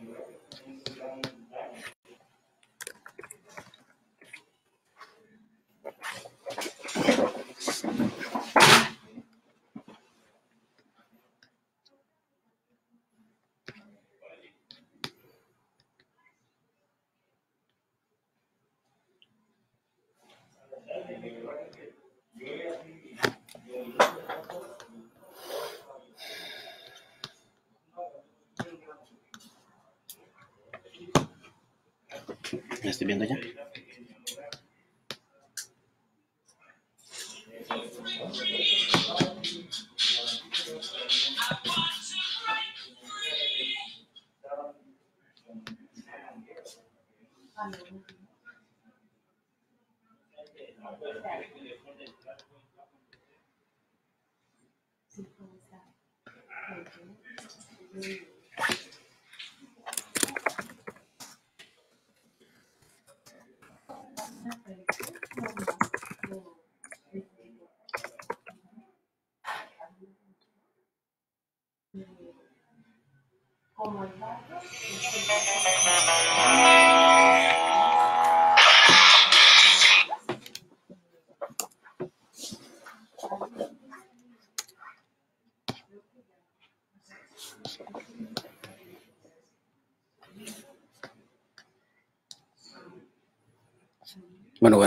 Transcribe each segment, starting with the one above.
Amen. estoy viendo ya.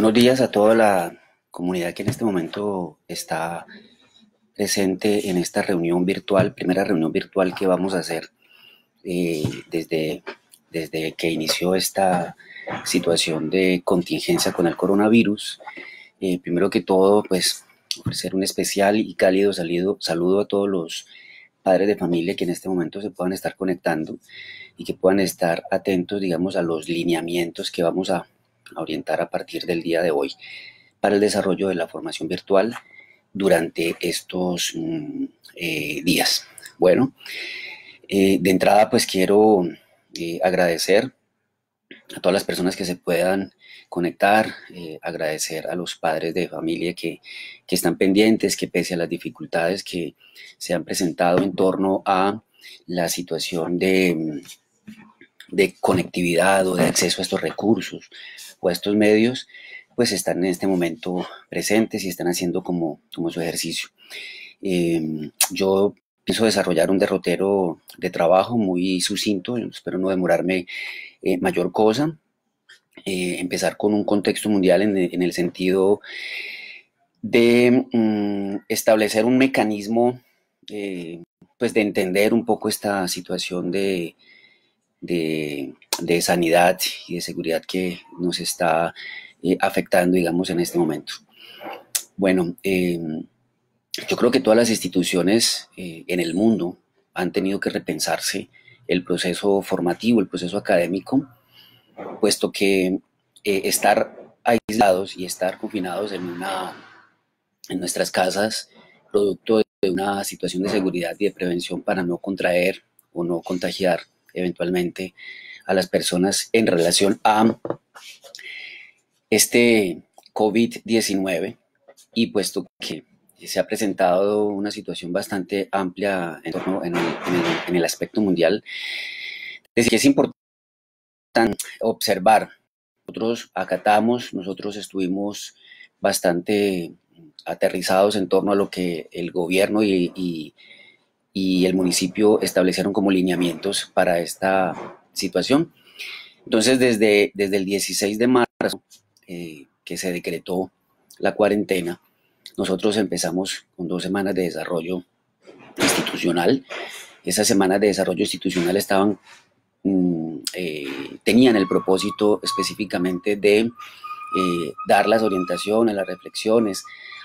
Buenos días a toda la comunidad que en este momento está presente en esta reunión virtual, primera reunión virtual que vamos a hacer eh, desde, desde que inició esta situación de contingencia con el coronavirus. Eh, primero que todo, pues ofrecer un especial y cálido saludo a todos los padres de familia que en este momento se puedan estar conectando y que puedan estar atentos, digamos, a los lineamientos que vamos a orientar a partir del día de hoy para el desarrollo de la formación virtual durante estos mm, eh, días. Bueno, eh, de entrada pues quiero eh, agradecer a todas las personas que se puedan conectar, agradecer a los padres de familia que están pendientes, que pese a las dificultades que se han presentado en torno a la situación de mm, de conectividad o de acceso a estos recursos o a estos medios, pues están en este momento presentes y están haciendo como, como su ejercicio. Em, yo pienso desarrollar un derrotero de trabajo muy sucinto, espero no demorarme eh, mayor cosa, eh, empezar con un contexto mundial en, el sentido de mm, establecer un mecanismo, eh, pues de entender un poco esta situación de, de, sanidad y de seguridad que nos está eh, afectando, digamos, en este momento. Bueno, eh, yo creo que todas las instituciones eh, en el mundo han tenido que repensarse el proceso formativo, el proceso académico, puesto que estar aislados y estar confinados en, una, en nuestras casas, producto de una situación de seguridad y de prevención para no contraer o no contagiar eventualmente a las personas en relación a este COVID-19 y puesto que se ha presentado una situación bastante amplia en, el, aspecto mundial, es es importante observar. Nosotros acatamos, nosotros estuvimos bastante aterrizados en torno a lo que el gobierno y, y y el municipio establecieron como lineamientos para esta situación. Entonces, desde, desde el 16 de marzo, eh, que se decretó la cuarentena, nosotros empezamos con dos semanas de desarrollo institucional. Esas semanas de desarrollo institucional estaban, mm, eh, tenían el propósito específicamente de eh, dar las orientaciones, las reflexiones,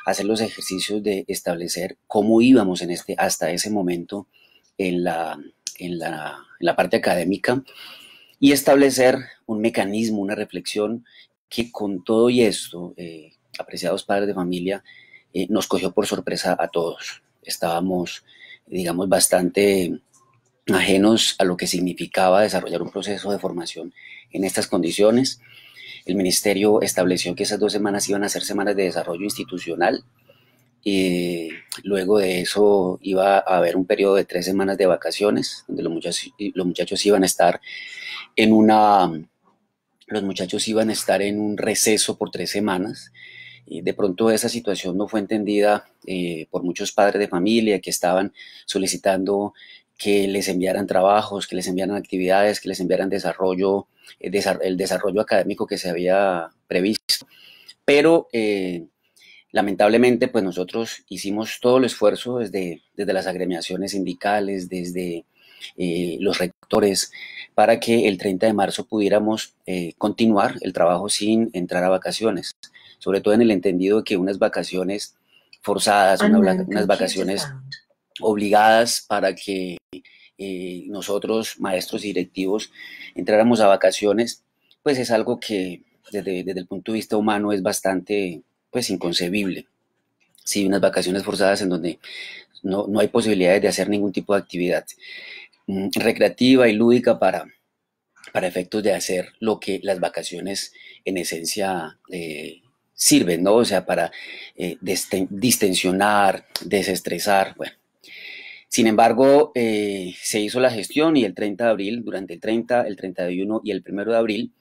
hacer los ejercicios de establecer cómo íbamos en este, hasta ese momento en la, parte académica y establecer un mecanismo, una reflexión que con todo y esto, eh, apreciados padres de familia, eh, nos cogió por sorpresa a todos. Estábamos, digamos, bastante ajenos a lo que significaba desarrollar un proceso de formación en estas condiciones. El ministerio estableció que esas dos semanas iban a ser semanas de desarrollo institucional y luego de eso iba a haber un periodo de tres semanas de vacaciones donde los muchachos, los muchachos iban a estar en una los muchachos iban a estar en un receso por tres semanas y de pronto esa situación no fue entendida eh, por muchos padres de familia que estaban solicitando que les enviaran trabajos, que les enviaran actividades, que les enviaran desarrollo el desarrollo académico que se había previsto. Pero eh, lamentablemente, pues nosotros hicimos todo el esfuerzo desde, desde las agremiaciones sindicales, desde eh, los rectores, para que el 30 de marzo pudiéramos eh, continuar el trabajo sin entrar a vacaciones, sobre todo en el entendido de que unas vacaciones forzadas, ah, unas vacaciones obligadas para que eh, nosotros, maestros y directivos, entráramos a vacaciones, pues es algo que desde, desde, el punto de vista humano es bastante pues inconcebible. Sí, unas vacaciones forzadas en donde no, no hay posibilidades de hacer ningún tipo de actividad mm, recreativa y lúdica para, para efectos de hacer lo que las vacaciones en esencia eh, sirven, ¿no? O sea, para eh, distensionar, desestresar, bueno, sin embargo, eh, se hizo la gestión y el 30 de abril, durante el 30, el 31 y el 1 de abril,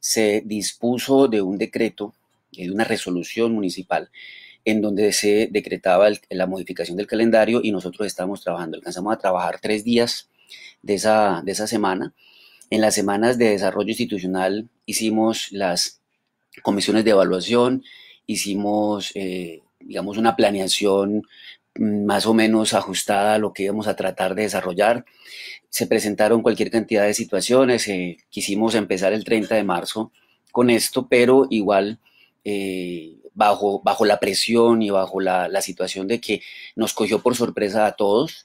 se dispuso de un decreto, eh, de una resolución municipal, en donde se decretaba la modificación del calendario y nosotros estábamos trabajando. Alcanzamos a trabajar tres días de esa, semana. En las semanas de desarrollo institucional hicimos las comisiones de evaluación, hicimos, eh, digamos, una planeación más o menos ajustada a lo que íbamos a tratar de desarrollar. Se presentaron cualquier cantidad de situaciones, eh, quisimos empezar el 30 de marzo con esto, pero igual eh, bajo, bajo la presión y bajo la, situación de que nos cogió por sorpresa a todos.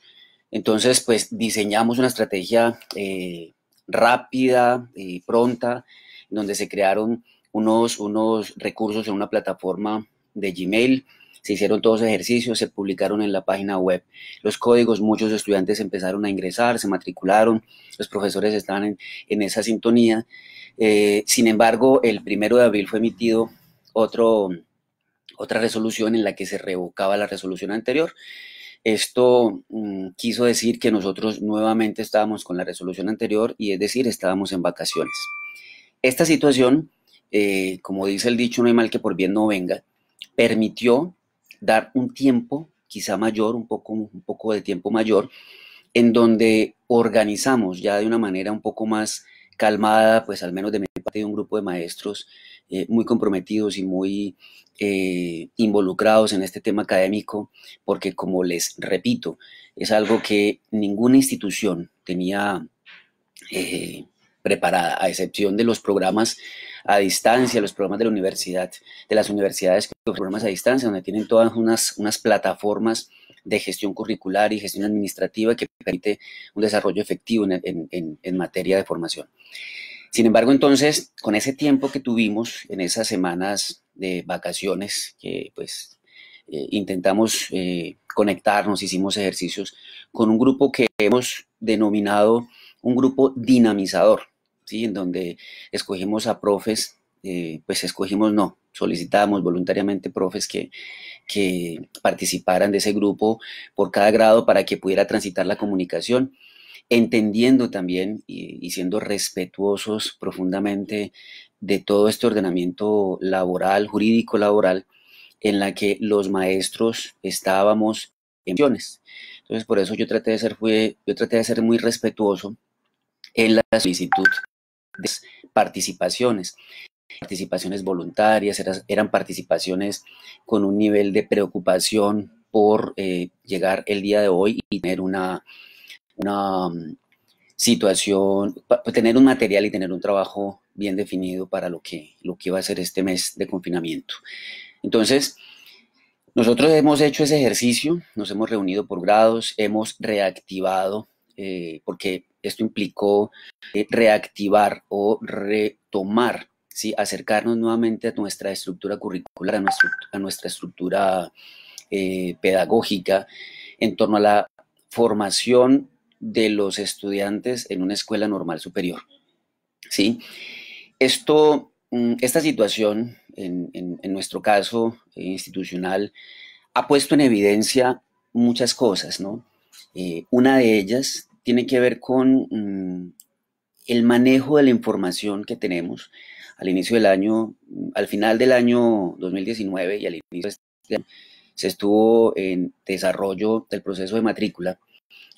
Entonces, pues diseñamos una estrategia eh, rápida y pronta, donde se crearon unos, unos recursos en una plataforma de Gmail, se hicieron todos ejercicios, se publicaron en la página web los códigos, muchos estudiantes empezaron a ingresar, se matricularon, los profesores estaban en, esa sintonía. Eh, sin embargo, el primero de abril fue emitido otro, otra resolución en la que se revocaba la resolución anterior. Esto mm, quiso decir que nosotros nuevamente estábamos con la resolución anterior y es decir, estábamos en vacaciones. Esta situación, eh, como dice el dicho, no hay mal que por bien no venga, permitió dar un tiempo, quizá mayor, un poco, un poco de tiempo mayor, en donde organizamos ya de una manera un poco más calmada, pues al menos de mi parte de un grupo de maestros eh, muy comprometidos y muy eh, involucrados en este tema académico, porque como les repito, es algo que ninguna institución tenía eh, preparada, a excepción de los programas a distancia, los programas de la universidad, de las universidades que programas a distancia, donde tienen todas unas, plataformas de gestión curricular y gestión administrativa que permite un desarrollo efectivo en, materia de formación. Sin embargo, entonces, con ese tiempo que tuvimos en esas semanas de vacaciones, que pues eh, intentamos eh, conectarnos, hicimos ejercicios con un grupo que hemos denominado un grupo dinamizador en donde escogimos a profes, eh, pues escogimos no, solicitábamos voluntariamente profes que, que participaran de ese grupo por cada grado para que pudiera transitar la comunicación entendiendo también y, siendo respetuosos profundamente de todo este ordenamiento laboral, jurídico laboral, en la que los maestros estábamos en funciones. Entonces, por eso yo traté de ser, yo traté de ser muy respetuoso en la solicitud participaciones. Participaciones voluntarias, eran participaciones con un nivel de preocupación por eh, llegar el día de hoy y tener una, una um, situación, pues, tener un material y tener un trabajo bien definido para lo que, lo que iba a ser este mes de confinamiento. Entonces, nosotros hemos hecho ese ejercicio, nos hemos reunido por grados, hemos reactivado, eh, porque esto implicó eh, reactivar o retomar, ¿sí? acercarnos nuevamente a nuestra estructura curricular, a, nuestra estructura eh, pedagógica, en torno a la formación de los estudiantes en una escuela normal superior. ¿sí? Esto, mm, esta situación, en, nuestro caso eh, institucional, ha puesto en evidencia muchas cosas, una de ellas tiene que ver con mm, el manejo de la información que tenemos al inicio del año, al final del año 2019 y al inicio de este año, se estuvo en desarrollo del proceso de matrícula.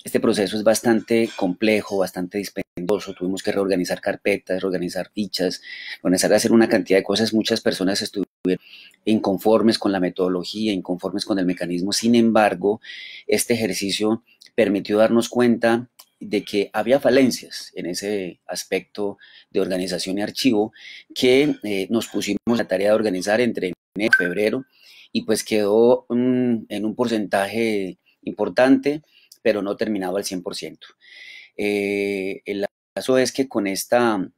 Este proceso es bastante complejo, bastante dispendioso. Tuvimos que reorganizar carpetas, reorganizar fichas, organizar hacer una cantidad de cosas. Muchas personas estuvieron inconformes con la metodología, inconformes con el mecanismo. Sin embargo, este ejercicio permitió darnos cuenta de que había falencias en ese aspecto de organización y archivo que eh, nos pusimos la tarea de organizar entre enero y febrero y pues quedó mm, en un porcentaje importante, pero no terminaba al 100%. Eh, el caso es que con esta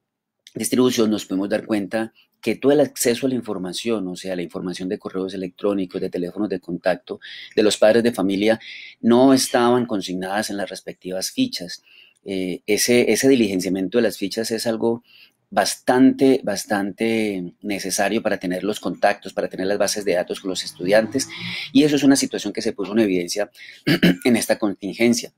distribución nos pudimos dar cuenta que todo el acceso a la información, o sea, la información de correos electrónicos, de teléfonos de contacto de los padres de familia, no estaban consignadas en las respectivas fichas. Eh, ese, ese diligenciamiento de las fichas es algo bastante, bastante necesario para tener los contactos, para tener las bases de datos con los estudiantes. Y eso es una situación que se puso en evidencia en esta contingencia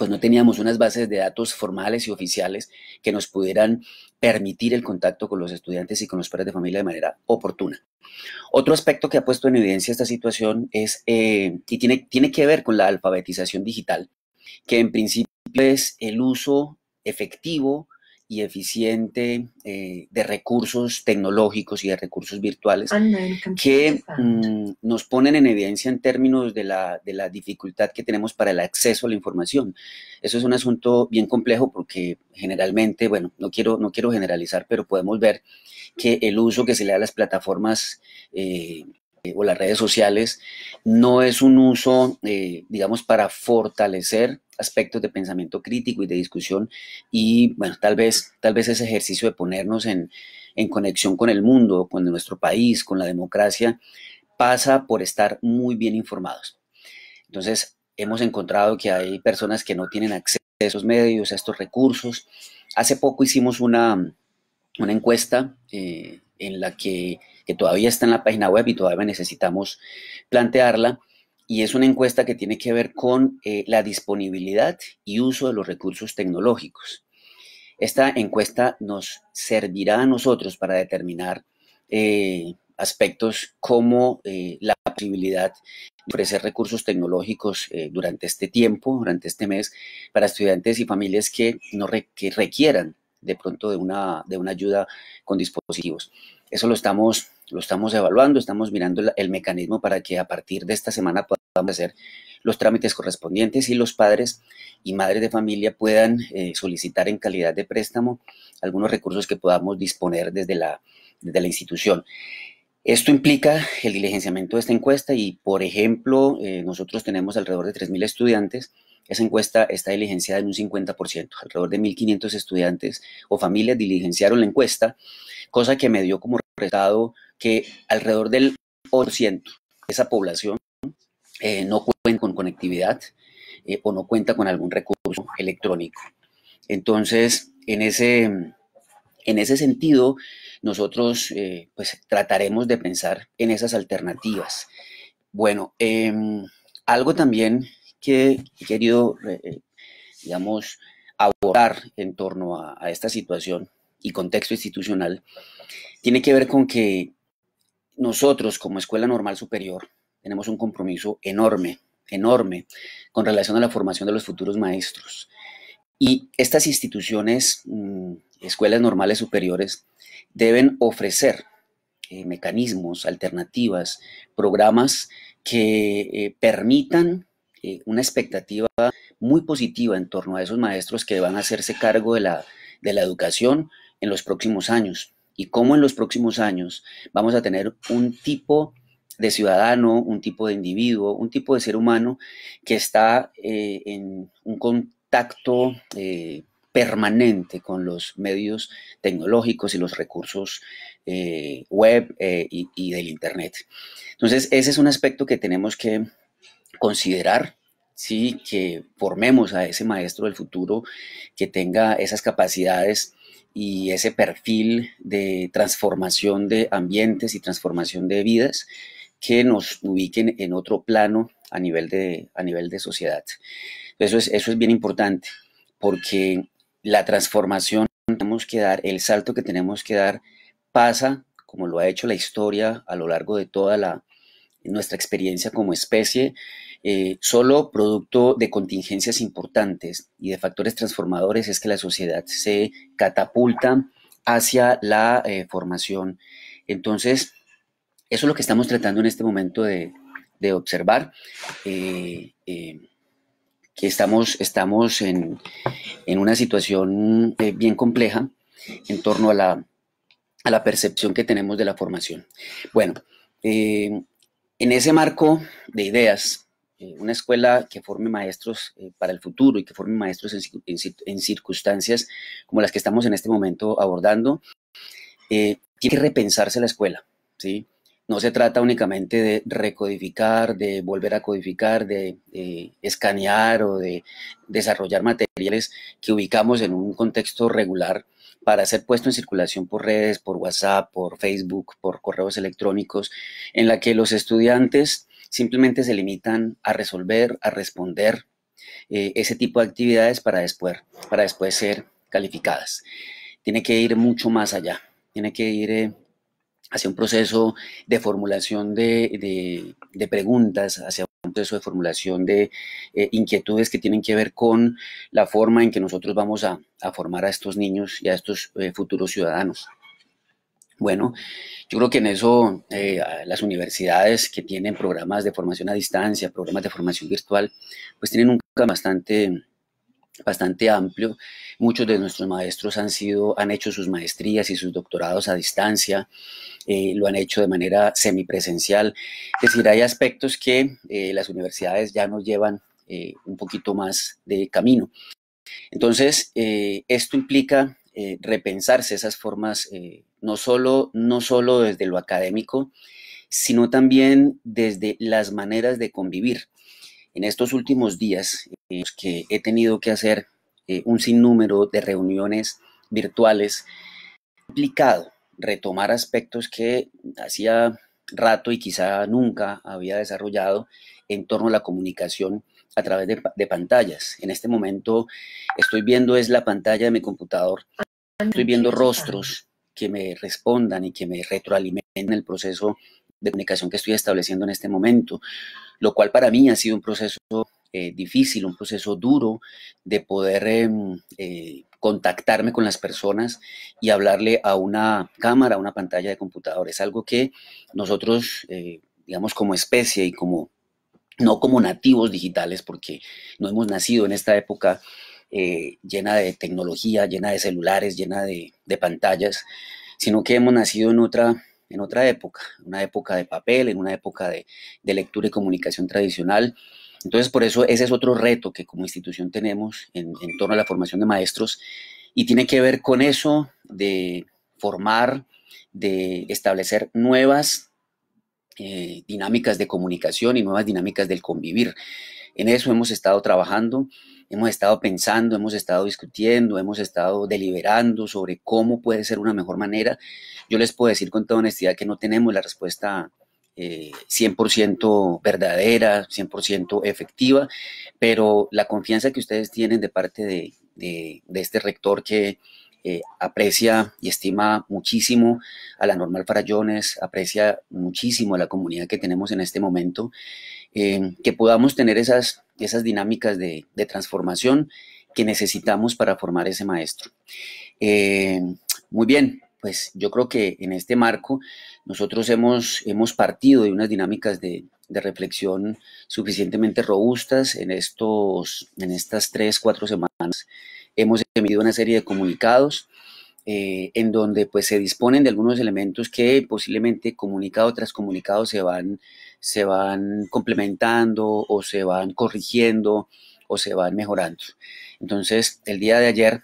pues no teníamos unas bases de datos formales y oficiales que nos pudieran permitir el contacto con los estudiantes y con los padres de familia de manera oportuna. Otro aspecto que ha puesto en evidencia esta situación es, eh, y tiene que ver con la alfabetización digital, que en principio es el uso efectivo y eficiente eh, de recursos tecnológicos y de recursos virtuales ah, que mm, nos ponen en evidencia en términos de la, de la, dificultad que tenemos para el acceso a la información. Eso es un asunto bien complejo porque generalmente, bueno, no quiero, no quiero generalizar, pero podemos ver que el uso que se le da a las plataformas eh, o las redes sociales no es un uso, eh, digamos, para fortalecer aspectos de pensamiento crítico y de discusión y, bueno, tal vez, tal vez ese ejercicio de ponernos en, en conexión con el mundo, con nuestro país, con la democracia, pasa por estar muy bien informados. Entonces, hemos encontrado que hay personas que no tienen acceso a esos medios, a estos recursos. Hace poco hicimos una, una encuesta eh, en la que que todavía está en la página web y todavía necesitamos plantearla, y es una encuesta que tiene que ver con eh, la disponibilidad y uso de los recursos tecnológicos. Esta encuesta nos servirá a nosotros para determinar eh, aspectos como eh, la posibilidad de ofrecer recursos tecnológicos durante este tiempo, durante este mes, para estudiantes y familias que, no requieran de pronto de una, de una ayuda con dispositivos. Eso lo estamos lo estamos evaluando, estamos mirando el, mecanismo para que a partir de esta semana podamos hacer los trámites correspondientes y los padres y madres de familia puedan eh, solicitar en calidad de préstamo algunos recursos que podamos disponer desde la, la institución. Esto implica el diligenciamiento de esta encuesta y, por ejemplo, eh, nosotros tenemos alrededor de 3.000 estudiantes. Esa encuesta está diligenciada en un 50%. Alrededor de 1.500 estudiantes o familias diligenciaron la encuesta, cosa que me dio como estado que alrededor del 8% de esa población eh, no cuenta con conectividad eh, o no cuenta con algún recurso electrónico. Entonces, en ese, en ese sentido, nosotros eh, pues trataremos de pensar en esas alternativas. Bueno, em, algo también que he querido, digamos, abordar en torno a esta situación y contexto institucional, tiene que ver con que nosotros como Escuela Normal Superior tenemos un compromiso enorme, enorme con relación a la formación de los futuros maestros. Y estas instituciones, mm, escuelas normales superiores, deben ofrecer eh, mecanismos, alternativas, programas que eh, permitan eh, una expectativa muy positiva en torno a esos maestros que van a hacerse cargo de la, de la educación en los próximos años y cómo en los próximos años vamos a tener un tipo de ciudadano, un tipo de individuo, un tipo de ser humano que está eh, en un contacto eh, permanente con los medios tecnológicos y los recursos eh, web y, del Internet. Entonces, ese es un aspecto que tenemos que considerar sí, que formemos a ese maestro del futuro que tenga esas capacidades y ese perfil de transformación de ambientes y transformación de vidas que nos ubiquen en otro plano a nivel de, a nivel de sociedad. Eso es, eso es bien importante porque la transformación que tenemos que dar, el salto que tenemos que dar, pasa, como lo ha hecho la historia a lo largo de toda la, nuestra experiencia como especie, eh, solo producto de contingencias importantes y de factores transformadores es que la sociedad se catapulta hacia la eh, formación. Entonces, eso es lo que estamos tratando en este momento de, observar, eh, que estamos, estamos en, una situación bien compleja en torno a la, percepción que tenemos de la formación. Bueno, en ese marco de ideas, eh, una escuela que forme maestros eh, para el futuro y que forme maestros en, circunstancias como las que estamos en este momento abordando, eh, tiene que repensarse la escuela, ¿sí? No se trata únicamente de recodificar, de volver a codificar, de escanear o de desarrollar materiales que ubicamos en un contexto regular, para ser puesto en circulación por redes, por WhatsApp, por Facebook, por correos electrónicos, en la que los estudiantes simplemente se limitan a resolver, a responder eh, ese tipo de actividades para después, para después ser calificadas. Tiene que ir mucho más allá, tiene que ir eh, hacia un proceso de formulación de, de preguntas, hacia proceso de formulación de eh, inquietudes que tienen que ver con la forma en que nosotros vamos a, formar a estos niños y a estos eh, futuros ciudadanos. Bueno, yo creo que en eso eh, las universidades que tienen programas de formación a distancia, programas de formación virtual, pues tienen un campo bastante bastante amplio. Muchos de nuestros maestros han sido, han hecho sus maestrías y sus doctorados a distancia, eh, lo han hecho de manera semipresencial. Es decir, hay aspectos que eh, las universidades ya nos llevan eh, un poquito más de camino. Entonces, esto implica repensarse esas formas, no, solo, no solo desde lo académico, sino también desde las maneras de convivir en estos últimos días en que he tenido que hacer eh, un sinnúmero de reuniones virtuales, complicado retomar aspectos que hacía rato y quizá nunca había desarrollado en torno a la comunicación a través de, de pantallas. En este momento estoy viendo es la pantalla de mi computador, estoy viendo rostros que me respondan y que me retroalimenten el proceso de comunicación que estoy estableciendo en este momento, lo cual para mí ha sido un proceso eh, difícil, un proceso duro de poder em, eh, contactarme con las personas y hablarle a una cámara, a una pantalla de computador. Es algo que nosotros, eh, digamos, como especie y como no como nativos digitales, porque no hemos nacido en esta época llena de tecnología, llena de celulares, llena de, de pantallas, sino que hemos nacido en otra en otra época, una época de papel, en una época de, lectura y comunicación tradicional. Entonces, por eso ese es otro reto que como institución tenemos en, torno a la formación de maestros y tiene que ver con eso de formar, de establecer nuevas eh, dinámicas de comunicación y nuevas dinámicas del convivir. En eso hemos estado trabajando Hemos estado pensando, hemos estado discutiendo, hemos estado deliberando sobre cómo puede ser una mejor manera. Yo les puedo decir con toda honestidad que no tenemos la respuesta 100% eh, verdadera, 100% efectiva, pero la confianza que ustedes tienen de parte de, este rector que eh, aprecia y estima muchísimo a la Normal Farallones, aprecia muchísimo a la comunidad que tenemos en este momento, eh, que podamos tener esas esas dinámicas de, transformación que necesitamos para formar ese maestro. Eh, muy bien, pues yo creo que en este marco nosotros hemos, hemos partido de unas dinámicas de, reflexión suficientemente robustas en, estos, en estas tres, cuatro semanas. Hemos emitido una serie de comunicados eh, en donde pues se disponen de algunos elementos que posiblemente comunicado tras comunicado se van se van complementando o se van corrigiendo o se van mejorando. Entonces, el día de ayer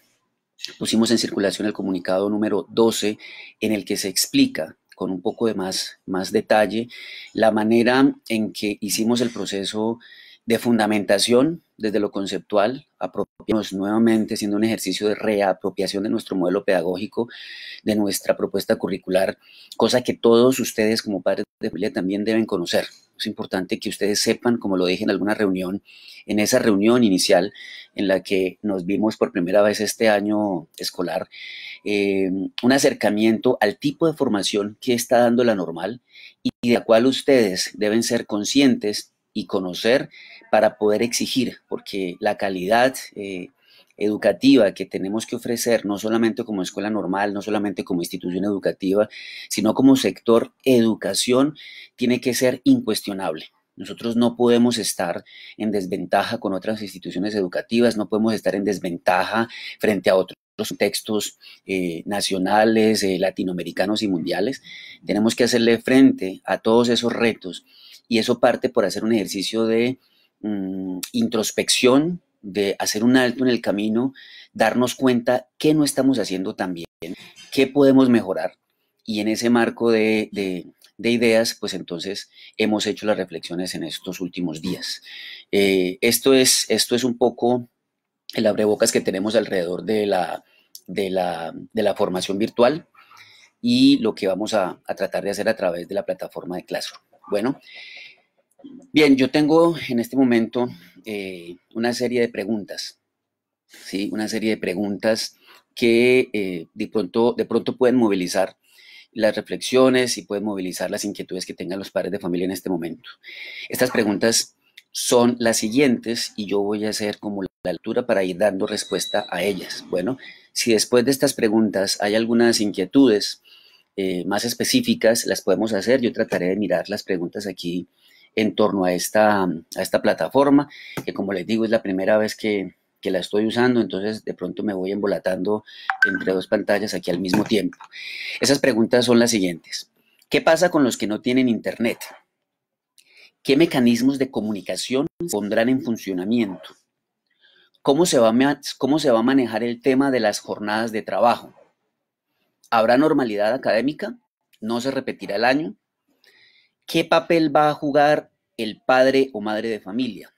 pusimos en circulación el comunicado número 12 en el que se explica con un poco de más, más detalle la manera en que hicimos el proceso de fundamentación desde lo conceptual, apropiamos nuevamente, siendo un ejercicio de reapropiación de nuestro modelo pedagógico, de nuestra propuesta curricular, cosa que todos ustedes como padres de familia también deben conocer. Es importante que ustedes sepan, como lo dije en alguna reunión, en esa reunión inicial en la que nos vimos por primera vez este año escolar, eh, un acercamiento al tipo de formación que está dando la normal y de la cual ustedes deben ser conscientes y conocer para poder exigir, porque la calidad eh, educativa que tenemos que ofrecer, no solamente como escuela normal, no solamente como institución educativa, sino como sector educación, tiene que ser incuestionable. Nosotros no podemos estar en desventaja con otras instituciones educativas, no podemos estar en desventaja frente a otros textos eh, nacionales, eh, latinoamericanos y mundiales. Tenemos que hacerle frente a todos esos retos y eso parte por hacer un ejercicio de Mm, introspección, de hacer un alto en el camino, darnos cuenta qué no estamos haciendo tan bien, qué podemos mejorar. Y en ese marco de, ideas, pues entonces hemos hecho las reflexiones en estos últimos días. Eh, esto, es, esto es un poco el abrebocas que tenemos alrededor de la, de la, de la formación virtual y lo que vamos a, tratar de hacer a través de la plataforma de Classroom. Bueno, Bien, yo tengo en este momento eh, una serie de preguntas, ¿sí? Una serie de preguntas que eh, de, pronto, de pronto pueden movilizar las reflexiones y pueden movilizar las inquietudes que tengan los padres de familia en este momento. Estas preguntas son las siguientes y yo voy a hacer como la altura para ir dando respuesta a ellas. Bueno, si después de estas preguntas hay algunas inquietudes eh, más específicas, las podemos hacer. Yo trataré de mirar las preguntas aquí en torno a esta, plataforma, que como les digo es la primera vez que, la estoy usando, entonces de pronto me voy embolatando entre dos pantallas aquí al mismo tiempo. Esas preguntas son las siguientes. ¿Qué pasa con los que no tienen internet? ¿Qué mecanismos de comunicación pondrán en funcionamiento? ¿Cómo se va a manejar el tema de las jornadas de trabajo? ¿Habrá normalidad académica? ¿No se repetirá el año? ¿Qué papel va a jugar el padre o madre de familia?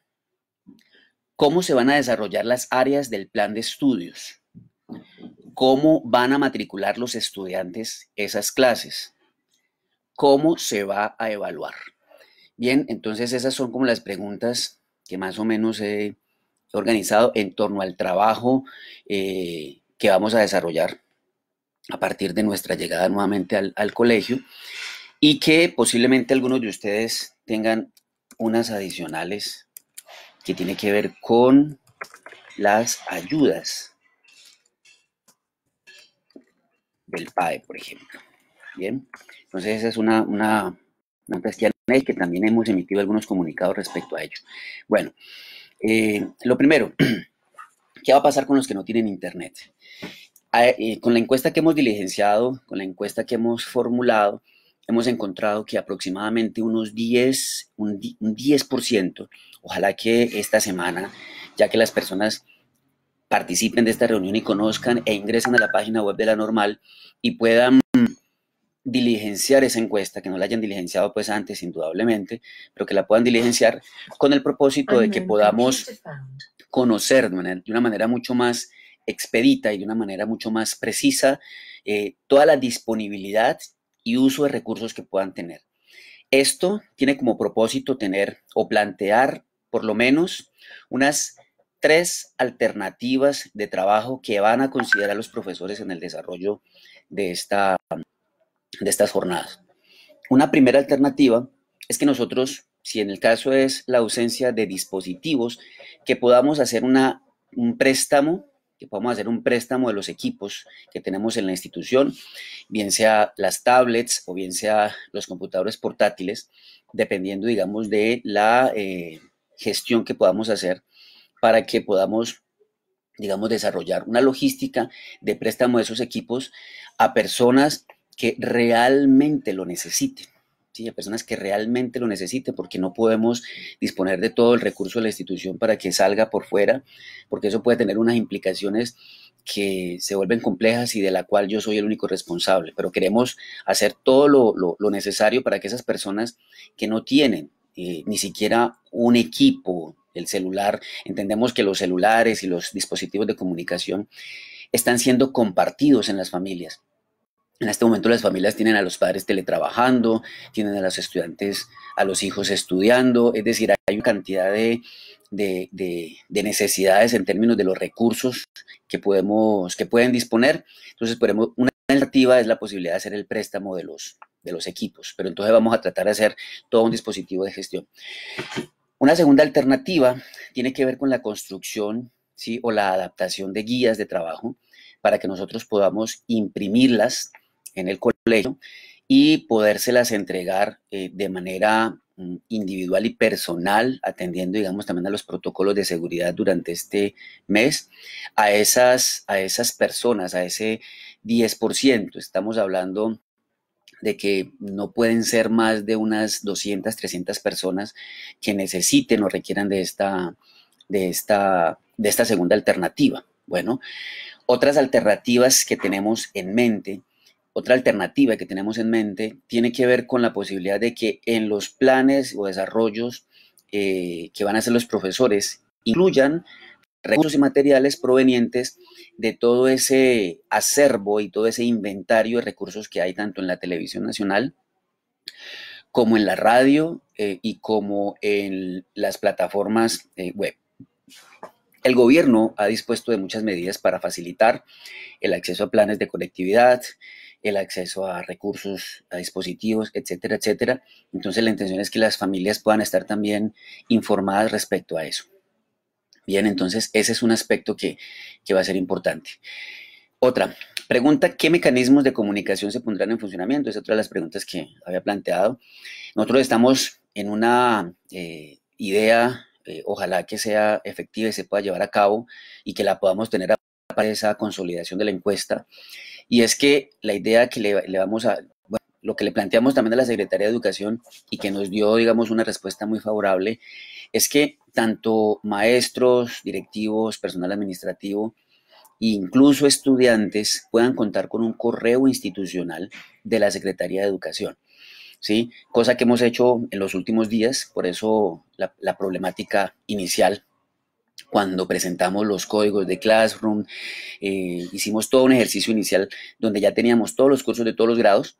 ¿Cómo se van a desarrollar las áreas del plan de estudios? ¿Cómo van a matricular los estudiantes esas clases? ¿Cómo se va a evaluar? Bien, entonces esas son como las preguntas que más o menos he organizado en torno al trabajo eh, que vamos a desarrollar a partir de nuestra llegada nuevamente al, al colegio y que posiblemente algunos de ustedes tengan unas adicionales que tiene que ver con las ayudas del PAE, por ejemplo. Bien, entonces esa es una, una, una que también hemos emitido algunos comunicados respecto a ello. Bueno, eh, lo primero, ¿qué va a pasar con los que no tienen internet? Ah, eh, con la encuesta que hemos diligenciado, con la encuesta que hemos formulado, hemos encontrado que aproximadamente unos 10, un, 10%, ojalá que esta semana, ya que las personas participen de esta reunión y conozcan e ingresen a la página web de la normal y puedan diligenciar esa encuesta, que no la hayan diligenciado pues antes, indudablemente, pero que la puedan diligenciar con el propósito de que podamos conocer de una manera mucho más expedita y de una manera mucho más precisa eh, toda la disponibilidad y uso de recursos que puedan tener. Esto tiene como propósito tener o plantear por lo menos unas tres alternativas de trabajo que van a considerar los profesores en el desarrollo de, esta, de estas jornadas. Una primera alternativa es que nosotros, si en el caso es la ausencia de dispositivos, que podamos hacer una, un préstamo que podamos hacer un préstamo de los equipos que tenemos en la institución, bien sea las tablets o bien sea los computadores portátiles, dependiendo, digamos, de la eh, gestión que podamos hacer para que podamos, digamos, desarrollar una logística de préstamo de esos equipos a personas que realmente lo necesiten y a personas que realmente lo necesiten, porque no podemos disponer de todo el recurso de la institución para que salga por fuera, porque eso puede tener unas implicaciones que se vuelven complejas y de la cual yo soy el único responsable, pero queremos hacer todo lo, necesario para que esas personas que no tienen eh, ni siquiera un equipo, el celular, entendemos que los celulares y los dispositivos de comunicación están siendo compartidos en las familias. En este momento las familias tienen a los padres teletrabajando, tienen a los estudiantes, a los hijos estudiando, es decir, hay una cantidad de, necesidades en términos de los recursos que, podemos, que pueden disponer. Entonces, una alternativa es la posibilidad de hacer el préstamo de los, de los equipos, pero entonces vamos a tratar de hacer todo un dispositivo de gestión. Una segunda alternativa tiene que ver con la construcción ¿sí? o la adaptación de guías de trabajo para que nosotros podamos imprimirlas en el colegio y podérselas entregar eh, de manera mm, individual y personal, atendiendo, digamos, también a los protocolos de seguridad durante este mes, a esas, a esas personas, a ese 10%. Estamos hablando de que no pueden ser más de unas 200, 300 personas que necesiten o requieran de esta, de esta, de esta segunda alternativa. Bueno, otras alternativas que tenemos en mente otra alternativa que tenemos en mente tiene que ver con la posibilidad de que en los planes o desarrollos eh, que van a hacer los profesores incluyan recursos y materiales provenientes de todo ese acervo y todo ese inventario de recursos que hay tanto en la televisión nacional como en la radio eh, y como en las plataformas eh, web. El gobierno ha dispuesto de muchas medidas para facilitar el acceso a planes de conectividad, el acceso a recursos, a dispositivos, etcétera, etcétera. Entonces la intención es que las familias puedan estar también informadas respecto a eso. Bien, entonces ese es un aspecto que, va a ser importante. Otra, pregunta, ¿qué mecanismos de comunicación se pondrán en funcionamiento? Es otra de las preguntas que había planteado. Nosotros estamos en una eh, idea, eh, ojalá que sea efectiva y se pueda llevar a cabo y que la podamos tener a para esa consolidación de la encuesta y es que la idea que le, vamos a, bueno, lo que le planteamos también a la Secretaría de Educación y que nos dio, digamos, una respuesta muy favorable, es que tanto maestros, directivos, personal administrativo, e incluso estudiantes puedan contar con un correo institucional de la Secretaría de Educación. ¿sí? Cosa que hemos hecho en los últimos días, por eso la, la problemática inicial cuando presentamos los códigos de Classroom, eh, hicimos todo un ejercicio inicial donde ya teníamos todos los cursos de todos los grados,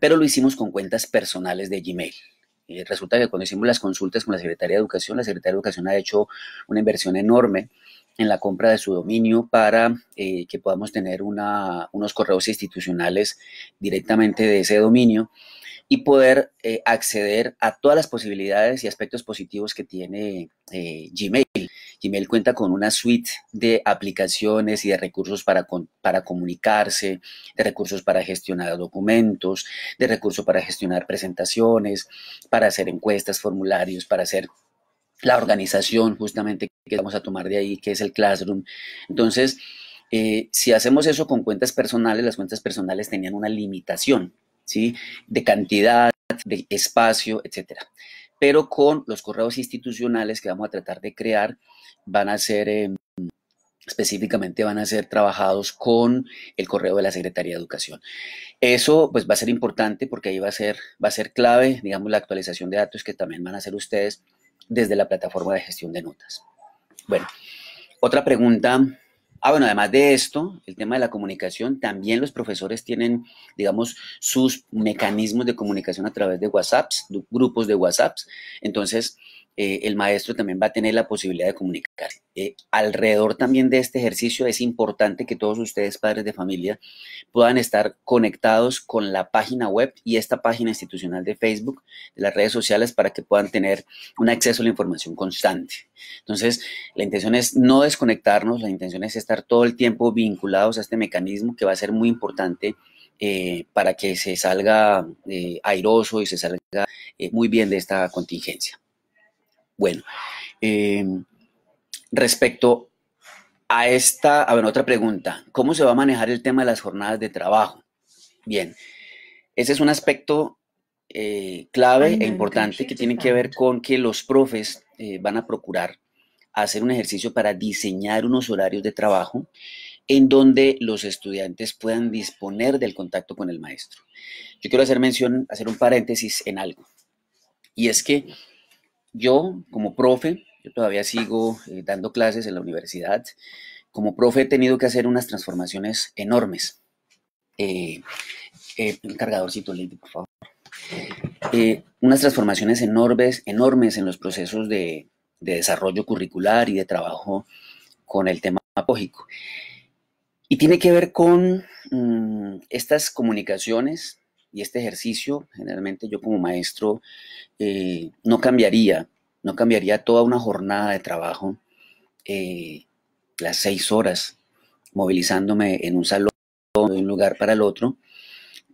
pero lo hicimos con cuentas personales de Gmail. Eh, resulta que cuando hicimos las consultas con la Secretaría de Educación, la Secretaría de Educación ha hecho una inversión enorme en la compra de su dominio para eh, que podamos tener unos correos institucionales directamente de ese dominio y poder acceder a todas las posibilidades y aspectos positivos que tiene Gmail. Gmail cuenta con una suite de aplicaciones y de recursos para, para comunicarse, de recursos para gestionar documentos, de recursos para gestionar presentaciones, para hacer encuestas, formularios, para hacer la organización justamente que vamos a tomar de ahí, que es el Classroom. Entonces, eh, si hacemos eso con cuentas personales, las cuentas personales tenían una limitación, ¿sí? De cantidad, de espacio, etcétera pero con los correos institucionales que vamos a tratar de crear van a ser... Em, específicamente van a ser trabajados con el correo de la Secretaría de Educación. Eso pues va a ser importante porque ahí va a ser, va a ser clave, digamos, la actualización de datos que también van a hacer ustedes desde la plataforma de gestión de notas. Bueno, otra pregunta Ah, bueno, además de esto, el tema de la comunicación, también los profesores tienen, digamos, sus mecanismos de comunicación a través de WhatsApps, grupos de WhatsApps. Entonces, eh, el maestro también va a tener la posibilidad de comunicar. Eh, alrededor también de este ejercicio es importante que todos ustedes, padres de familia, puedan estar conectados con la página web y esta página institucional de Facebook, de las redes sociales, para que puedan tener un acceso a la información constante. Entonces, la intención es no desconectarnos, la intención es estar todo el tiempo vinculados a este mecanismo que va a ser muy importante. Eh, para que se salga airoso y se salga muy bien de esta contingencia. Bueno, em, respecto a esta, a ver, otra pregunta, ¿cómo se va a manejar el tema de las jornadas de trabajo? Bien, ese es un aspecto eh, clave e importante que tiene que ver con que los profes eh, van a procurar hacer un ejercicio para diseñar unos horarios de trabajo en donde los estudiantes puedan disponer del contacto con el maestro. Yo quiero hacer mención, hacer un paréntesis en algo, y es que yo como profe, yo todavía sigo eh, dando clases en la universidad, como profe he tenido que hacer unas transformaciones enormes. Eh, eh, un cargadorcito, por favor. unas transformaciones enormes, enormes en los procesos de, desarrollo curricular y de trabajo con el tema apógico. Y tiene que ver con mm, estas comunicaciones y este ejercicio, generalmente yo como maestro, eh, no cambiaría, no cambiaría toda una jornada de trabajo, eh, las seis horas, movilizándome en un salón, de un lugar para el otro,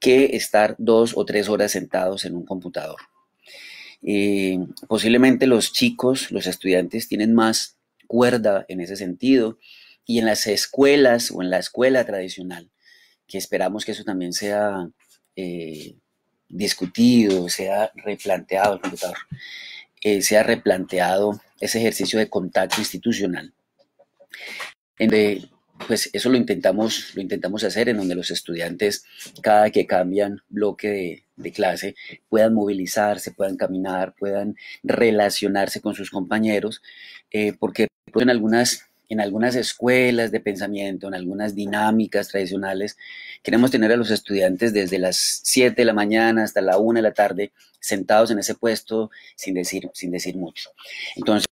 que estar dos o tres horas sentados en un computador. Eh, posiblemente los chicos, los estudiantes tienen más cuerda en ese sentido y en las escuelas o en la escuela tradicional, que esperamos que eso también sea eh, discutido, se ha replanteado el computador, eh, se ha replanteado ese ejercicio de contacto institucional. En pues eso lo intentamos, lo intentamos hacer en donde los estudiantes, cada que cambian bloque de, clase, puedan movilizarse, puedan caminar, puedan relacionarse con sus compañeros, eh, porque pues, en algunas en algunas escuelas de pensamiento, en algunas dinámicas tradicionales, queremos tener a los estudiantes desde las 7 de la mañana hasta la 1 de la tarde sentados en ese puesto sin decir, sin decir mucho. Entonces,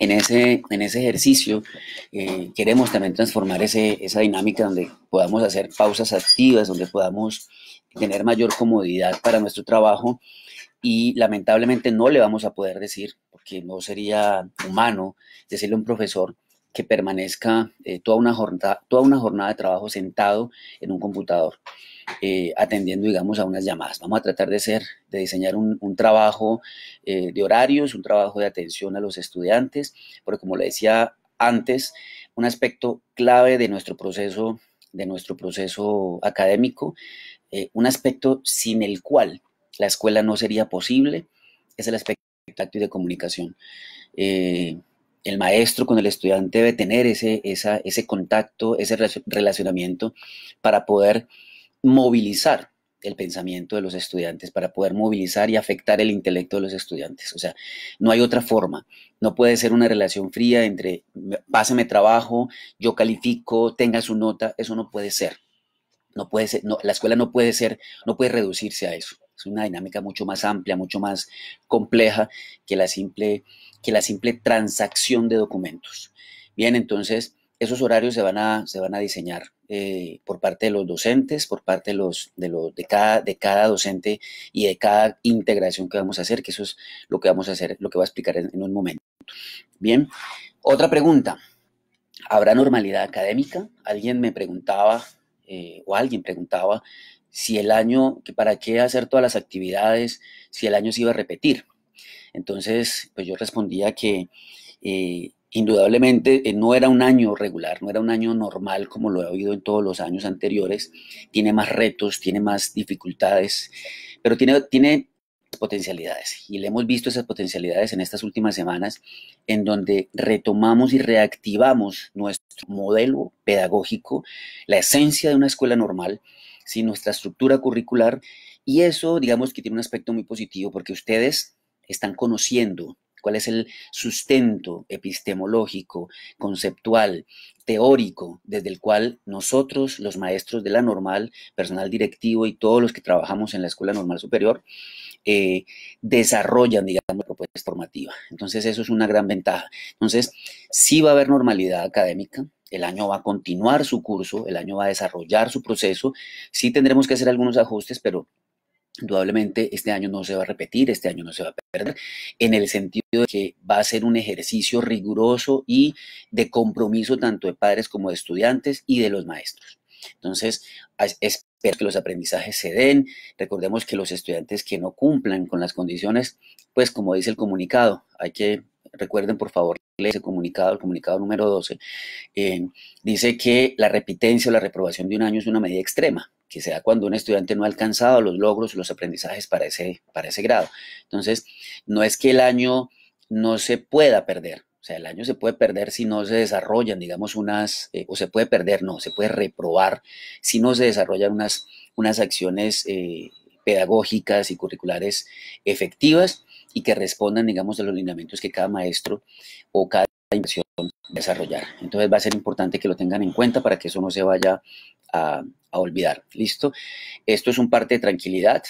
en ese, en ese ejercicio eh, queremos también transformar ese, esa dinámica donde podamos hacer pausas activas, donde podamos tener mayor comodidad para nuestro trabajo y lamentablemente no le vamos a poder decir, porque no sería humano decirle a un profesor que permanezca eh, toda, una jornada, toda una jornada de trabajo sentado en un computador, eh, atendiendo, digamos, a unas llamadas. Vamos a tratar de, ser, de diseñar un, trabajo eh, de horarios, un trabajo de atención a los estudiantes, porque como le decía antes, un aspecto clave de nuestro proceso, de nuestro proceso académico, un aspecto sin el cual la escuela no sería posible, es el aspecto de contacto y de comunicación el maestro con el estudiante debe tener ese, ese contacto, ese relacionamiento para poder movilizar el pensamiento de los estudiantes, para poder movilizar y afectar el intelecto de los estudiantes. O sea, no hay otra forma. No puede ser una relación fría entre pásame trabajo, yo califico, tenga su nota. Eso no puede ser. No puede ser, la escuela no puede ser, no puede reducirse a eso. Es una dinámica mucho más amplia, mucho más compleja que la simple, que la simple transacción de documentos. Bien, entonces esos horarios se van a, se van a diseñar eh, por parte de los docentes, por parte de, los, de, los, de, cada, de cada docente y de cada integración que vamos a hacer, que eso es lo que vamos a hacer, lo que voy a explicar en, un momento. Bien, otra pregunta. ¿Habrá normalidad académica? Alguien me preguntaba, eh, o alguien preguntaba si el año, que para qué hacer todas las actividades, si el año se iba a repetir. Entonces, pues yo respondía que eh, indudablemente eh, no era un año regular, no era un año normal como lo he oído en todos los años anteriores. Tiene más retos, tiene más dificultades, pero tiene, tiene potencialidades y le hemos visto esas potencialidades en estas últimas semanas en donde retomamos y reactivamos nuestro modelo pedagógico, la esencia de una escuela normal nuestra estructura curricular. Y eso, digamos que tiene un aspecto muy positivo porque ustedes están conociendo cuál es el sustento epistemológico, conceptual, teórico, desde el cual nosotros, los maestros de la normal, personal directivo y todos los que trabajamos en la Escuela Normal Superior, eh, desarrollan, digamos, propuestas propuesta formativa. Entonces, eso es una gran ventaja. Entonces, sí va a haber normalidad académica, el año va a continuar su curso, el año va a desarrollar su proceso. Sí tendremos que hacer algunos ajustes, pero indudablemente este año no se va a repetir, este año no se va a perder, en el sentido de que va a ser un ejercicio riguroso y de compromiso tanto de padres como de estudiantes y de los maestros. Entonces, espero que los aprendizajes se den. Recordemos que los estudiantes que no cumplan con las condiciones, pues como dice el comunicado, hay que, recuerden por favor, leer ese comunicado, el comunicado número 12, eh, dice que la repitencia o la reprobación de un año es una medida extrema que sea cuando un estudiante no ha alcanzado los logros, los aprendizajes para ese, para ese grado. Entonces, no es que el año no se pueda perder, sea, el año se puede perder si no se desarrollan, digamos, unas, eh, o se puede perder, no, se puede reprobar si no se desarrollan unas, unas acciones eh, pedagógicas y curriculares efectivas y que respondan, digamos, a los lineamientos que cada maestro o cada inversión desarrollar. Entonces va a ser importante que lo tengan en cuenta para que eso no se vaya a, a olvidar. ¿Listo? Esto es un parte de tranquilidad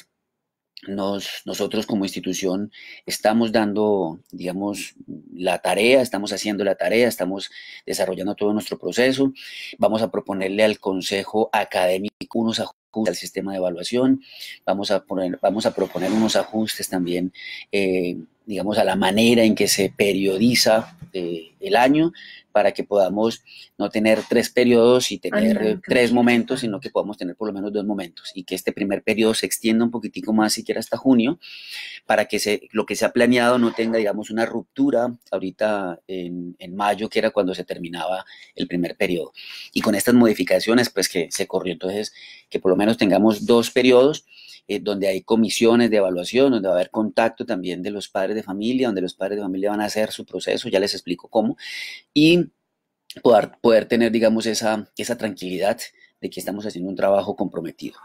nosotros como institución estamos dando, digamos, la tarea, estamos haciendo la tarea, estamos desarrollando todo nuestro proceso. Vamos a proponerle al Consejo Académico unos ajustes al sistema de evaluación. Vamos a, vamos a proponer unos ajustes también, eh, digamos, a la manera en que se periodiza eh, el año para que podamos no tener tres periodos y tener tres momentos, sino que podamos tener por lo menos dos momentos y que este primer periodo se extienda un poquitico más, siquiera hasta junio, para que se, lo que se ha planeado no tenga, digamos, una ruptura ahorita en, mayo, que era cuando se terminaba el primer periodo. Y con estas modificaciones, pues que se corrió, entonces, que por lo menos tengamos dos periodos. Eh, donde hay comisiones de evaluación, donde va a haber contacto también de los padres de familia, donde los padres de familia van a hacer su proceso, ya les explico cómo, y poder, poder tener, digamos, esa, tranquilidad de que estamos haciendo un trabajo comprometido.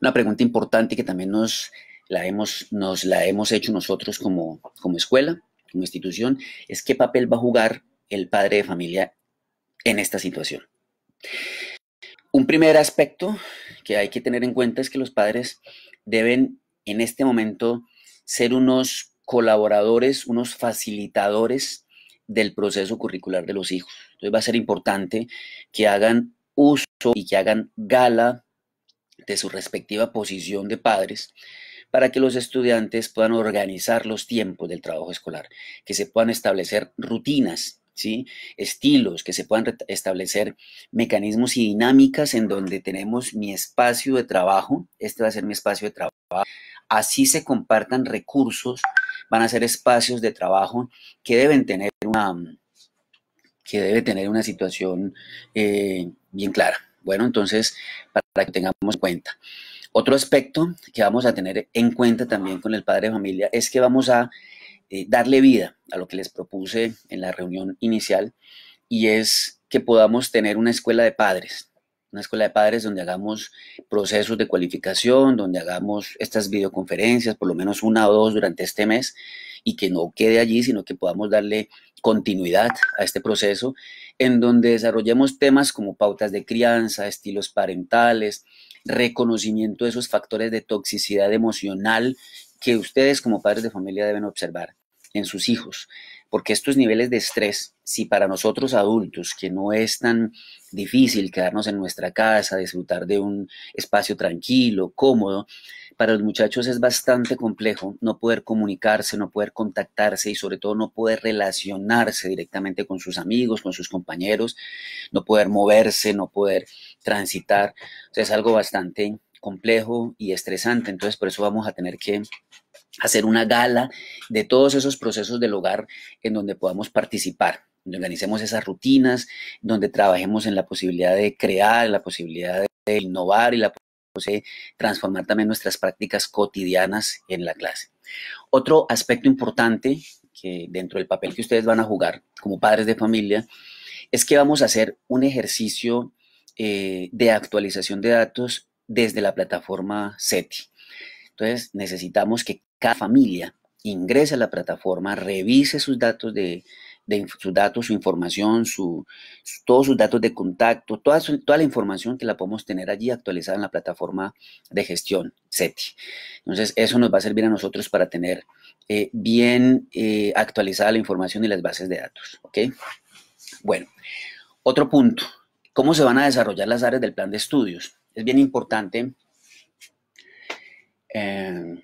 Una pregunta importante que también nos la hemos, nos la hemos hecho nosotros como, como escuela, como institución, es qué papel va a jugar el padre de familia en esta situación. Un primer aspecto que hay que tener en cuenta es que los padres deben en este momento ser unos colaboradores, unos facilitadores del proceso curricular de los hijos. Entonces va a ser importante que hagan uso y que hagan gala de su respectiva posición de padres para que los estudiantes puedan organizar los tiempos del trabajo escolar, que se puedan establecer rutinas, ¿sí? estilos, que se puedan establecer mecanismos y dinámicas en donde tenemos mi espacio de trabajo, este va a ser mi espacio de trabajo, así se compartan recursos van a ser espacios de trabajo que deben tener una, que debe tener una situación eh, bien clara. Bueno, entonces, para que tengamos en cuenta. Otro aspecto que vamos a tener en cuenta también con el padre de familia es que vamos a eh, darle vida a lo que les propuse en la reunión inicial y es que podamos tener una escuela de padres, una escuela de padres donde hagamos procesos de cualificación, donde hagamos estas videoconferencias, por lo menos una o dos durante este mes, y que no quede allí, sino que podamos darle continuidad a este proceso, en donde desarrollemos temas como pautas de crianza, estilos parentales, reconocimiento de esos factores de toxicidad emocional que ustedes como padres de familia deben observar en sus hijos, porque estos niveles de estrés si para nosotros adultos, que no es tan difícil quedarnos en nuestra casa, disfrutar de un espacio tranquilo, cómodo, para los muchachos es bastante complejo no poder comunicarse, no poder contactarse y sobre todo no poder relacionarse directamente con sus amigos, con sus compañeros, no poder moverse, no poder transitar. es algo bastante complejo y estresante, entonces por eso vamos a tener que hacer una gala de todos esos procesos del hogar en donde podamos participar donde organicemos esas rutinas, donde trabajemos en la posibilidad de crear, la posibilidad de innovar y la posibilidad de transformar también nuestras prácticas cotidianas en la clase. Otro aspecto importante que dentro del papel que ustedes van a jugar como padres de familia es que vamos a hacer un ejercicio eh, de actualización de datos desde la plataforma SETI. Entonces necesitamos que cada familia ingrese a la plataforma, revise sus datos de, de sus datos, su información, su, todos sus datos de contacto, toda, toda la información que la podemos tener allí actualizada en la plataforma de gestión SETI. Entonces, eso nos va a servir a nosotros para tener eh, bien eh, actualizada la información y las bases de datos. ¿ok? Bueno, otro punto, ¿cómo se van a desarrollar las áreas del plan de estudios? Es bien importante. Eh,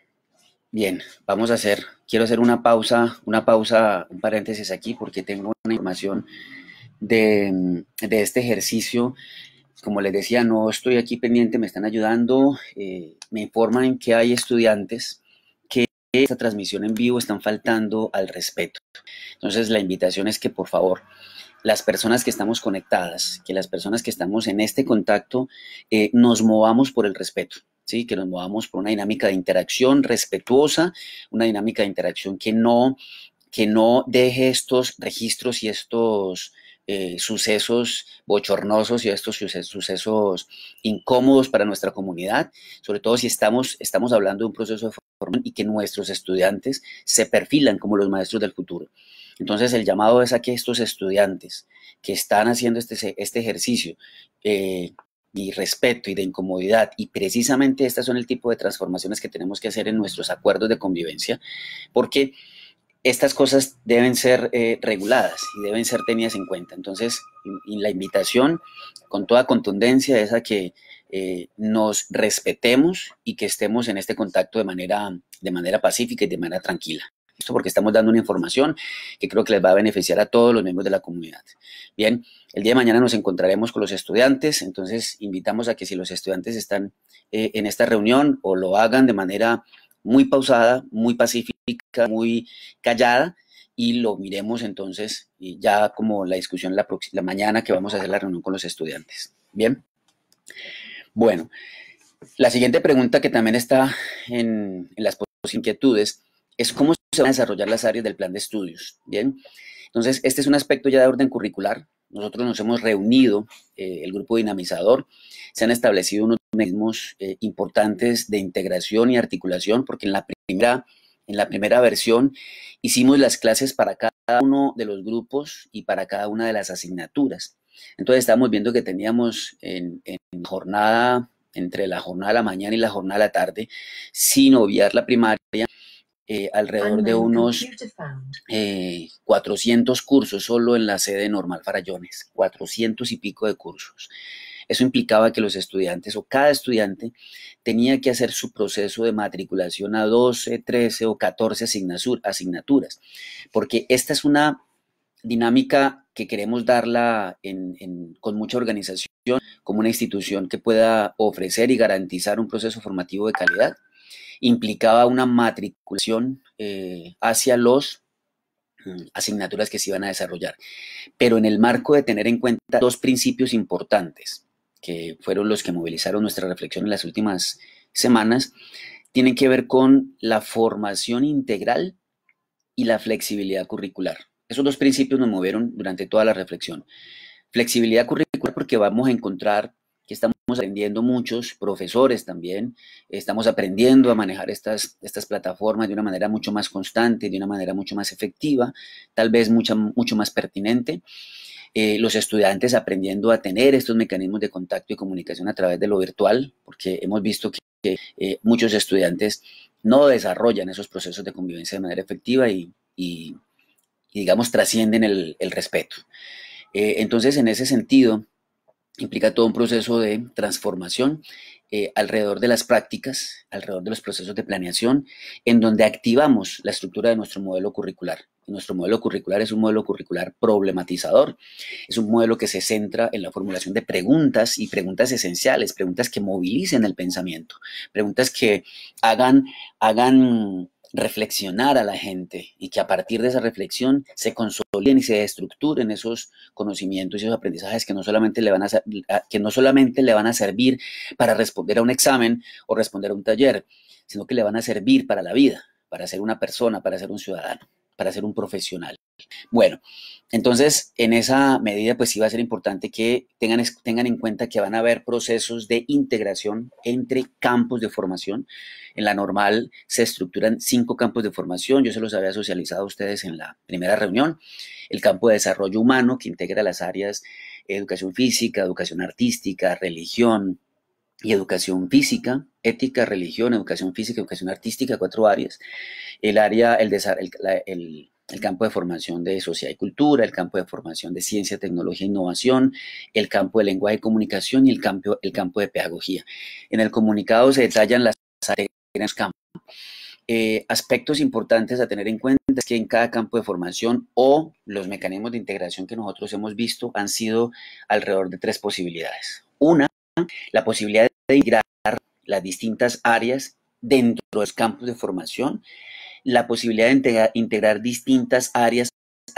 Bien, vamos a hacer, quiero hacer una pausa, una pausa, un paréntesis aquí porque tengo una información de, este ejercicio. Como les decía, no estoy aquí pendiente, me están ayudando, eh, me informan que hay estudiantes que esta transmisión en vivo están faltando al respeto. Entonces la invitación es que por favor las personas que estamos conectadas, que las personas que estamos en este contacto eh, nos movamos por el respeto. ¿sí? que nos movamos por una dinámica de interacción respetuosa, una dinámica de interacción que no, que no deje estos registros y estos eh, sucesos bochornosos y estos sucesos incómodos para nuestra comunidad, sobre todo si estamos, estamos hablando de un proceso de formación y que nuestros estudiantes se perfilan como los maestros del futuro. Entonces el llamado es a que estos estudiantes que están haciendo este, este ejercicio eh, y respeto y de incomodidad. Y precisamente estas son el tipo de transformaciones que tenemos que hacer en nuestros acuerdos de convivencia, porque estas cosas deben ser eh, reguladas y deben ser tenidas en cuenta. Entonces, la invitación con toda contundencia es a que eh, nos respetemos y que estemos en este contacto de manera, de manera pacífica y de manera tranquila. Esto porque estamos dando una información que creo que les va a beneficiar a todos los miembros de la comunidad. Bien, el día de mañana nos encontraremos con los estudiantes, entonces invitamos a que si los estudiantes están eh, en esta reunión o lo hagan de manera muy pausada, muy pacífica, muy callada y lo miremos entonces ya como la discusión la, mañana que vamos a hacer la reunión con los estudiantes. Bien, bueno, la siguiente pregunta que también está en, en las inquietudes es cómo se van a desarrollar las áreas del plan de estudios. Bien, entonces este es un aspecto ya de orden curricular. Nosotros nos hemos reunido, eh, el grupo dinamizador, se han establecido unos mecanismos eh, importantes de integración y articulación, porque en la primera en la primera versión hicimos las clases para cada uno de los grupos y para cada una de las asignaturas. Entonces estamos viendo que teníamos en, en, jornada, entre la jornada de la mañana y la jornada de la tarde, sin obviar la primaria, eh, alrededor de unos 400 eh, cursos solo en la sede normal Farallones, 400 y pico de cursos. Eso implicaba que los estudiantes o cada estudiante tenía que hacer su proceso de matriculación a 12, 13 o 14 asignaturas, porque esta es una dinámica que queremos darla con mucha organización como una institución que pueda ofrecer y garantizar un proceso formativo de calidad implicaba una matriculación eh, hacia los mm, asignaturas que se iban a desarrollar, pero en el marco de tener en cuenta dos principios importantes que fueron los que movilizaron nuestra reflexión en las últimas semanas, tienen que ver con la formación integral y la flexibilidad curricular. Esos dos principios nos movieron durante toda la reflexión. Flexibilidad curricular porque vamos a encontrar Estamos aprendiendo muchos, profesores también, estamos aprendiendo a manejar estas, estas plataformas de una manera mucho más constante, de una manera mucho más efectiva, tal vez mucha, mucho más pertinente. Eh, los estudiantes aprendiendo a tener estos mecanismos de contacto y comunicación a través de lo virtual, porque hemos visto que, eh, muchos estudiantes no desarrollan esos procesos de convivencia de manera efectiva y, digamos, trascienden el, respeto. Eh, entonces, en ese sentido, implica todo un proceso de transformación eh, alrededor de las prácticas, alrededor de los procesos de planeación, en donde activamos la estructura de nuestro modelo curricular. Nuestro modelo curricular es un modelo curricular problematizador, es un modelo que se centra en la formulación de preguntas y preguntas esenciales, preguntas que movilicen el pensamiento, preguntas que hagan, hagan reflexionar a la gente y que a partir de esa reflexión se consolide y se estructuren esos conocimientos y esos aprendizajes que no solamente le van a, que no solamente le van a servir para responder a un examen o responder a un taller, sino que le van a servir para la vida, para ser una persona, para ser un ciudadano, para ser un profesional. Bueno, entonces en esa medida pues sí va a ser importante que tengan, tengan en cuenta que van a haber procesos de integración entre campos de formación. En la normal se estructuran cinco campos de formación, yo se los había socializado a ustedes en la primera reunión. El campo de desarrollo humano que integra las áreas educación física, educación artística, religión, y educación física, ética, religión, educación física, educación artística, cuatro áreas. El área, el, el, el campo de formación de sociedad y cultura, el campo de formación de ciencia, tecnología e innovación, el campo de lenguaje y comunicación y el campo, el campo de pedagogía. En el comunicado se detallan las áreas campo. Eh, aspectos importantes a tener en cuenta es que en cada campo de formación o los mecanismos de integración que nosotros hemos visto han sido alrededor de tres posibilidades. Una, la posibilidad de integrar las distintas áreas dentro de los campos de formación la posibilidad de integrar distintas áreas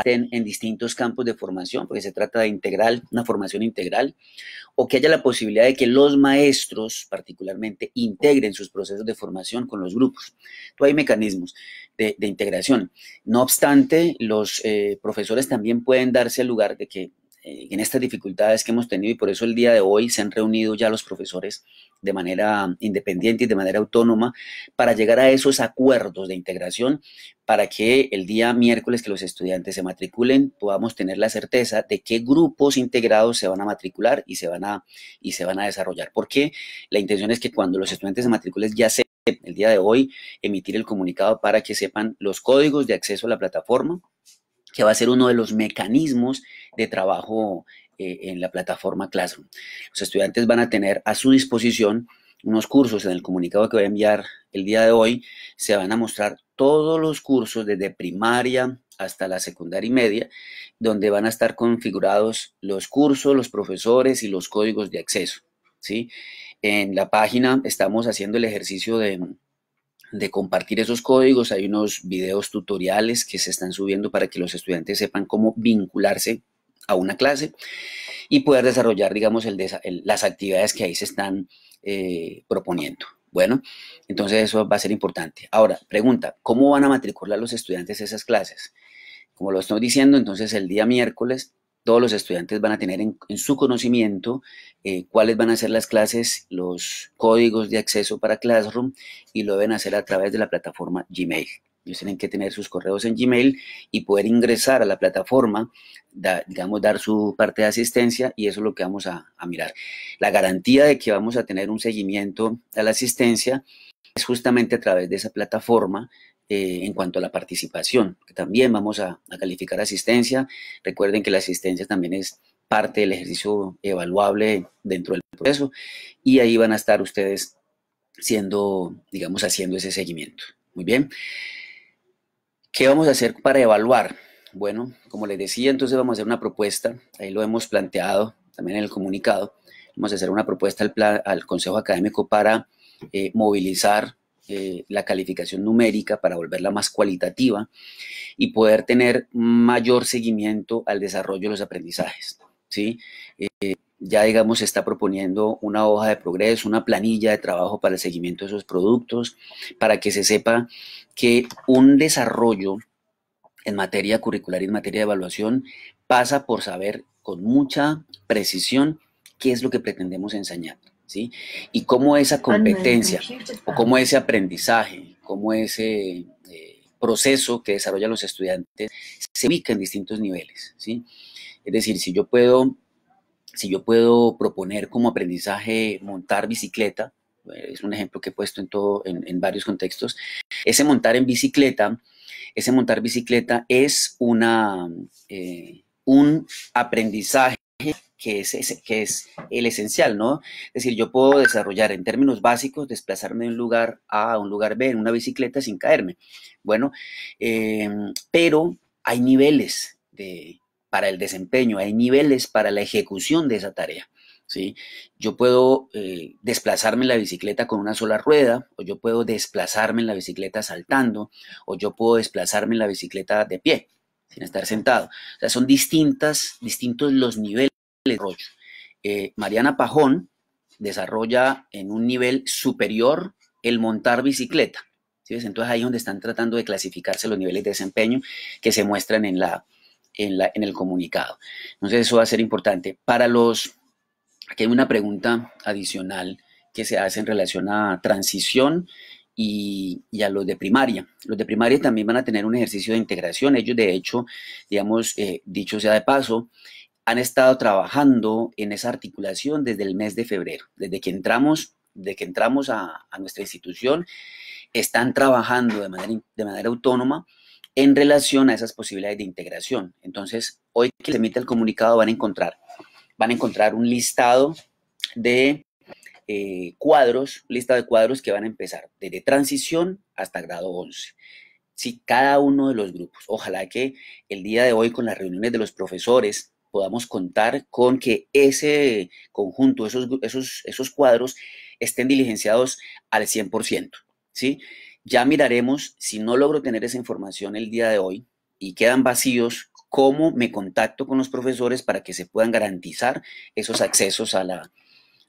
en, distintos campos de formación, porque se trata de integrar una formación integral, o que haya la posibilidad de que los maestros particularmente integren sus procesos de formación con los grupos. Entonces hay mecanismos de, integración. No obstante, los eh, profesores también pueden darse el lugar de que eh, en estas dificultades que hemos tenido y por eso el día de hoy se han reunido ya los profesores de manera independiente y de manera autónoma para llegar a esos acuerdos de integración para que el día miércoles que los estudiantes se matriculen podamos tener la certeza de qué grupos integrados se van a matricular y se van a, y se van a desarrollar. Porque la intención es que cuando los estudiantes se matriculen ya se el día de hoy emitir el comunicado para que sepan los códigos de acceso a la plataforma, que va a ser uno de los mecanismos de trabajo eh, en la plataforma Classroom. Los estudiantes van a tener a su disposición unos cursos en el comunicado que voy a enviar el día de hoy. Se van a mostrar todos los cursos desde primaria hasta la secundaria y media, donde van a estar configurados los cursos, los profesores y los códigos de acceso. ¿sí? En la página estamos haciendo el ejercicio de de compartir esos códigos. Hay unos videos tutoriales que se están subiendo para que los estudiantes sepan cómo vincularse a una clase y poder desarrollar, digamos, el las actividades que ahí se están eh, proponiendo. Bueno, entonces eso va a ser importante. Ahora, pregunta, ¿cómo van a matricular los estudiantes esas clases? Como lo estoy diciendo, entonces el día miércoles todos los estudiantes van a tener en, su conocimiento eh, cuáles van a ser las clases, los códigos de acceso para Classroom y lo deben hacer a través de la plataforma Gmail. Ellos tienen que tener sus correos en Gmail y poder ingresar a la plataforma, digamos, dar su parte de asistencia y eso es lo que vamos a, a mirar. La garantía de que vamos a tener un seguimiento a la asistencia es justamente a través de esa plataforma eh, en cuanto a la participación, también vamos a, calificar asistencia. Recuerden que la asistencia también es parte del ejercicio evaluable dentro del proceso y ahí van a estar ustedes siendo, digamos, haciendo ese seguimiento. Muy bien. ¿Qué vamos a hacer para evaluar? Bueno, como les decía, entonces vamos a hacer una propuesta, ahí lo hemos planteado también en el comunicado, vamos a hacer una propuesta al, Consejo Académico para eh, movilizar eh, la calificación numérica para volverla más cualitativa y poder tener mayor seguimiento al desarrollo de los aprendizajes. ¿sí? Eh, ya, digamos, se está proponiendo una hoja de progreso, una planilla de trabajo para el seguimiento de esos productos, para que se sepa que un desarrollo en materia curricular y en materia de evaluación pasa por saber con mucha precisión qué es lo que pretendemos enseñar. Y cómo esa ah, competencia o cómo ese aprendizaje, cómo ese eh, proceso que desarrollan los estudiantes se ubica en distintos niveles, ¿sí? Es decir, si yo puedo, si yo puedo proponer como aprendizaje montar bicicleta, eh, es un ejemplo que he puesto en, todo, en, varios contextos, ese montar en bicicleta, ese montar bicicleta es una, eh, un aprendizaje que es, el esencial, ¿no? Es decir, yo puedo desarrollar en términos básicos, desplazarme de un lugar A a un lugar B en una bicicleta sin caerme. Bueno, eh, pero hay niveles para el desempeño, hay niveles para la ejecución de esa tarea. ¿Sí? Yo puedo eh, desplazarme en la bicicleta con una sola rueda, o yo puedo desplazarme en la bicicleta saltando, o yo puedo desplazarme en la bicicleta de pie, sin estar sentado. O sea, son distintas, distintos los niveles eh, Mariana Pajón desarrolla en un nivel superior el montar bicicleta. Entonces ahí es donde están tratando de clasificarse los niveles de desempeño que se muestran en, la, en, el comunicado. Entonces eso va a ser importante. Para los, aquí hay una pregunta adicional que se hace en relación a transición y, a los de primaria. Los de primaria también van a tener un ejercicio de integración. Ellos, de hecho, digamos, eh, dicho sea de paso, han estado trabajando en esa articulación desde el mes de febrero, desde que entramos, que entramos a, nuestra institución, están trabajando de manera, de manera autónoma en relación a esas posibilidades de integración. Entonces, hoy que se emite el comunicado van a encontrar, van a encontrar un listado de eh, cuadros, lista de cuadros que van a empezar desde transición hasta grado 11. Si cada uno de los grupos, ojalá que el día de hoy con las reuniones de los profesores podamos contar con que ese conjunto, esos, esos, cuadros estén diligenciados al 100%. ¿sí? Ya miraremos si no logro tener esa información el día de hoy y quedan vacíos, cómo me contacto con los profesores para que se puedan garantizar esos accesos a la,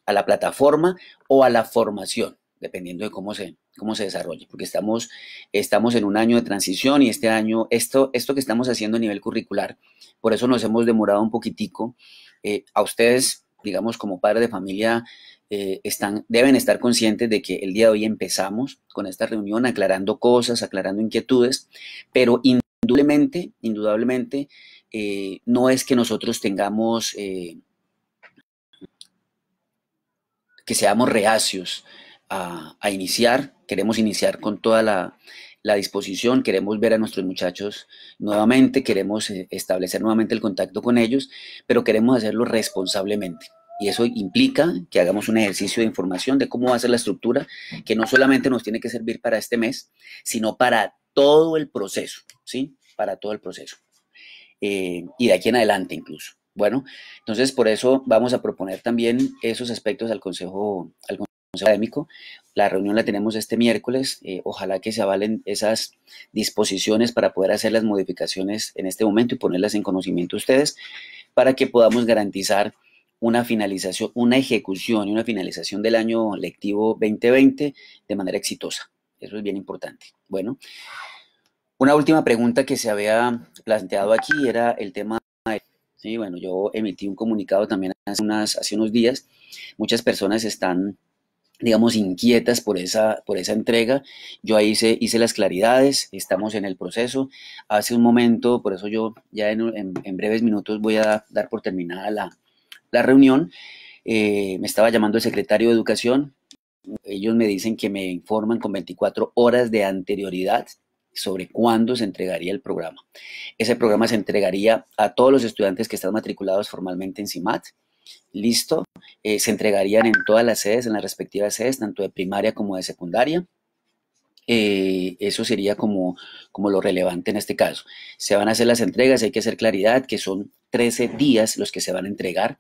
a la plataforma o a la formación, dependiendo de cómo se, cómo se desarrolla, porque estamos, estamos en un año de transición y este año, esto, esto que estamos haciendo a nivel curricular, por eso nos hemos demorado un poquitico. Eh, a ustedes, digamos, como padres de familia, eh, están, deben estar conscientes de que el día de hoy empezamos con esta reunión aclarando cosas, aclarando inquietudes, pero indudablemente, indudablemente, eh, no es que nosotros tengamos, que seamos reacios a, iniciar. Queremos iniciar con toda la, disposición, queremos ver a nuestros muchachos nuevamente, queremos eh, establecer nuevamente el contacto con ellos, pero queremos hacerlo responsablemente. Y eso implica que hagamos un ejercicio de información de cómo va a ser la estructura, que no solamente nos tiene que servir para este mes, sino para todo el proceso, ¿sí? Para todo el proceso. Eh, y de aquí en adelante incluso. Bueno, entonces por eso vamos a proponer también esos aspectos al Consejo académico. La reunión la tenemos este miércoles. Eh, ojalá que se avalen esas disposiciones para poder hacer las modificaciones en este momento y ponerlas en conocimiento ustedes para que podamos garantizar una finalización, una ejecución y una finalización del año lectivo 2020 de manera exitosa. Eso es bien importante. Bueno, una última pregunta que se había planteado aquí era el tema... Sí, bueno, yo emití un comunicado también hace unos días. Muchas personas están digamos, inquietas por esa, por esa entrega. Yo ahí hice, hice las claridades, estamos en el proceso. Hace un momento, por eso yo ya en, breves minutos voy a dar por terminada la, reunión. Eh, me estaba llamando el secretario de Educación. Ellos me dicen que me informan con 24 horas de anterioridad sobre cuándo se entregaría el programa. Ese programa se entregaría a todos los estudiantes que están matriculados formalmente en CIMAT listo, eh, se entregarían en todas las sedes, en las respectivas sedes, tanto de primaria como de secundaria. Eh, eso sería como, como lo relevante en este caso. Se van a hacer las entregas, hay que hacer claridad que son 13 días los que se van a entregar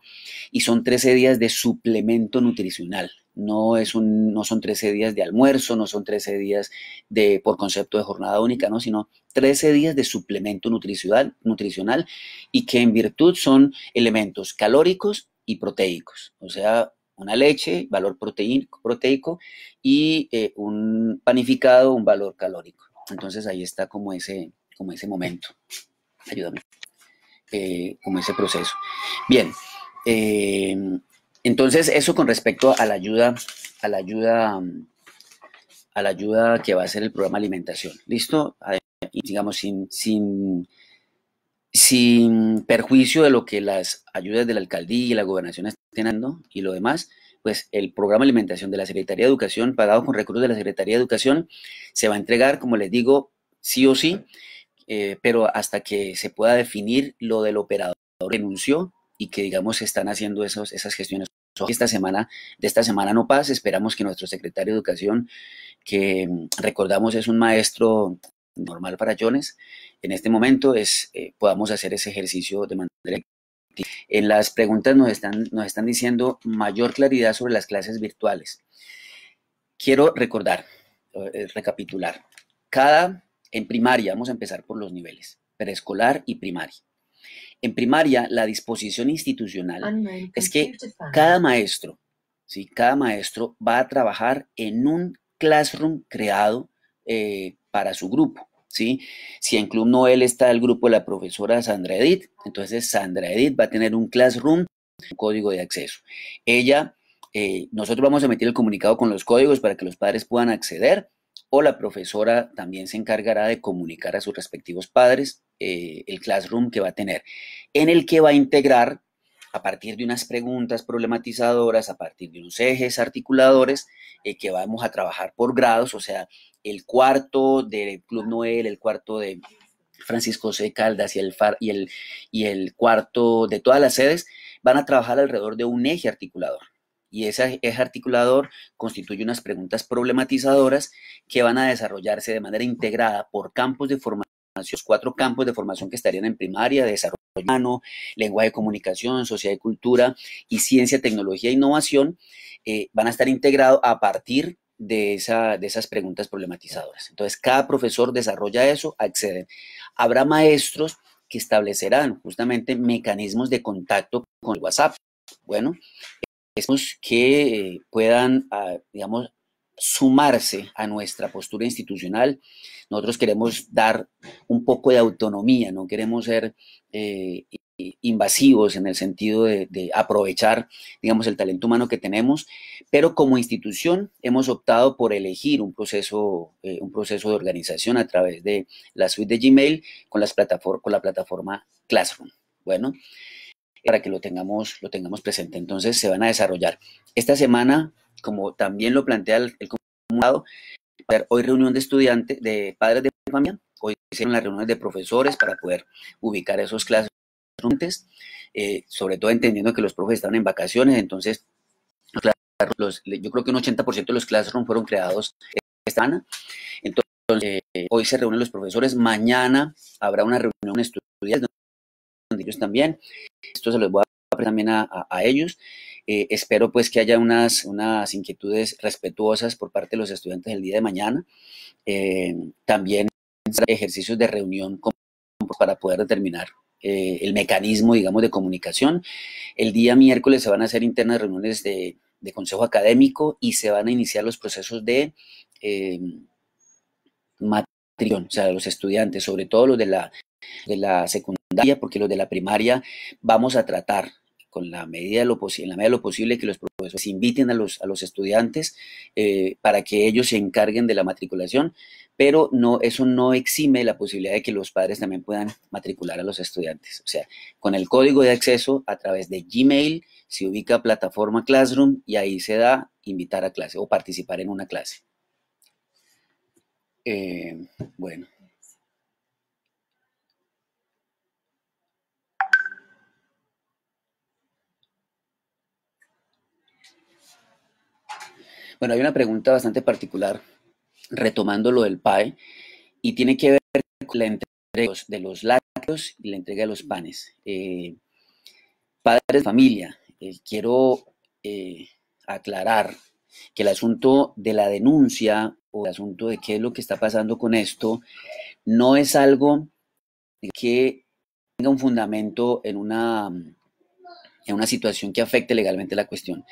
y son 13 días de suplemento nutricional. No, es un, no son 13 días de almuerzo, no son 13 días de, por concepto de jornada única, no, sino 13 días de suplemento nutricional, nutricional y que en virtud son elementos calóricos y proteicos, o sea, una leche, valor proteico, proteico y eh, un panificado, un valor calórico. Entonces ahí está como ese, como ese momento. Ayúdame. Eh, como ese proceso. Bien. Em, entonces, eso con respecto a la ayuda, a la ayuda, a la ayuda que va a ser el programa alimentación. ¿Listo? Y Digamos, sin sin perjuicio de lo que las ayudas de la alcaldía y la gobernación están teniendo y lo demás, pues el programa de alimentación de la Secretaría de Educación, pagado con recursos de la Secretaría de Educación, se va a entregar, como les digo, sí o sí, eh, pero hasta que se pueda definir lo del operador que y que, digamos, están haciendo esos, esas gestiones. Esta semana, de esta semana no pasa, esperamos que nuestro secretario de Educación, que recordamos es un maestro normal para Jones, en este momento es eh, podamos hacer ese ejercicio de manera En las preguntas nos están, nos están diciendo mayor claridad sobre las clases virtuales. Quiero recordar, eh, recapitular. Cada, en primaria, vamos a empezar por los niveles, preescolar y primaria. En primaria, la disposición institucional ah, es que cada maestro, ¿sí? cada maestro va a trabajar en un classroom creado eh, para su grupo. ¿sí? Si en Club Noel está el grupo de la profesora Sandra Edith, entonces Sandra Edith va a tener un classroom, un código de acceso. Ella, eh, nosotros vamos a emitir el comunicado con los códigos para que los padres puedan acceder o la profesora también se encargará de comunicar a sus respectivos padres eh, el classroom que va a tener, en el que va a integrar a partir de unas preguntas problematizadoras, a partir de unos ejes articuladores eh, que vamos a trabajar por grados, o sea, el cuarto de Club Noel, el cuarto de Francisco C. Caldas y el, FAR, y, el, y el cuarto de todas las sedes, van a trabajar alrededor de un eje articulador. Y ese eje articulador constituye unas preguntas problematizadoras que van a desarrollarse de manera integrada por campos de formación cuatro campos de formación que estarían en primaria, desarrollo humano, lenguaje de comunicación, sociedad y cultura y ciencia, tecnología e innovación, eh, van a estar integrados a partir de, esa, de esas preguntas problematizadoras. Entonces, cada profesor desarrolla eso, accede. Habrá maestros que establecerán justamente mecanismos de contacto con WhatsApp. Bueno, esos que eh, puedan, ah, digamos, sumarse a nuestra postura institucional. Nosotros queremos dar un poco de autonomía, no queremos ser eh, eh, invasivos en el sentido de, aprovechar, digamos, el talento humano que tenemos, pero como institución hemos optado por elegir un proceso, eh, un proceso de organización a través de la suite de Gmail con, la plataforma Classroom. Bueno, para que lo tengamos, lo tengamos presente. Entonces se van a desarrollar esta semana, como también lo plantea el, comunicado, hoy reunión de estudiantes, de padres de familia, hoy hicieron las reuniones de profesores para poder ubicar esos clases eh, sobre todo entendiendo que los profes estaban en vacaciones, entonces yo creo que un 80% de los classrooms fueron creados esta semana. Entonces, eh, hoy se reúnen los profesores, mañana habrá una reunión estudiantil donde ellos también, esto se los voy a también a, ellos. Eh, espero pues que haya unas, unas inquietudes respetuosas por parte de los estudiantes el día de mañana. también ejercicios de reunión para poder determinar eh, el mecanismo, digamos, de comunicación. El día miércoles se van a hacer internas reuniones de, consejo académico y se van a iniciar los procesos de eh, o sea, los estudiantes, sobre todo los de la, de la secundaria, porque los de la primaria vamos a tratar con la medida de lo en la medida de lo posible que los profesores inviten a los, a los estudiantes eh, para que ellos se encarguen de la matriculación, pero no, eso no exime la posibilidad de que los padres también puedan matricular a los estudiantes. O sea, con el código de acceso a través de Gmail se ubica plataforma Classroom y ahí se da invitar a clase o participar en una clase. Eh, bueno. Bueno, hay una pregunta bastante particular, retomando lo del PAE, y tiene que ver con la entrega de los, lácteos y la entrega de los panes. Eh, padres de familia, eh, quiero eh, aclarar que el asunto de la denuncia o el asunto de qué es lo que está pasando con esto no es algo que tenga un fundamento en una, en una situación que afecte legalmente la cuestión.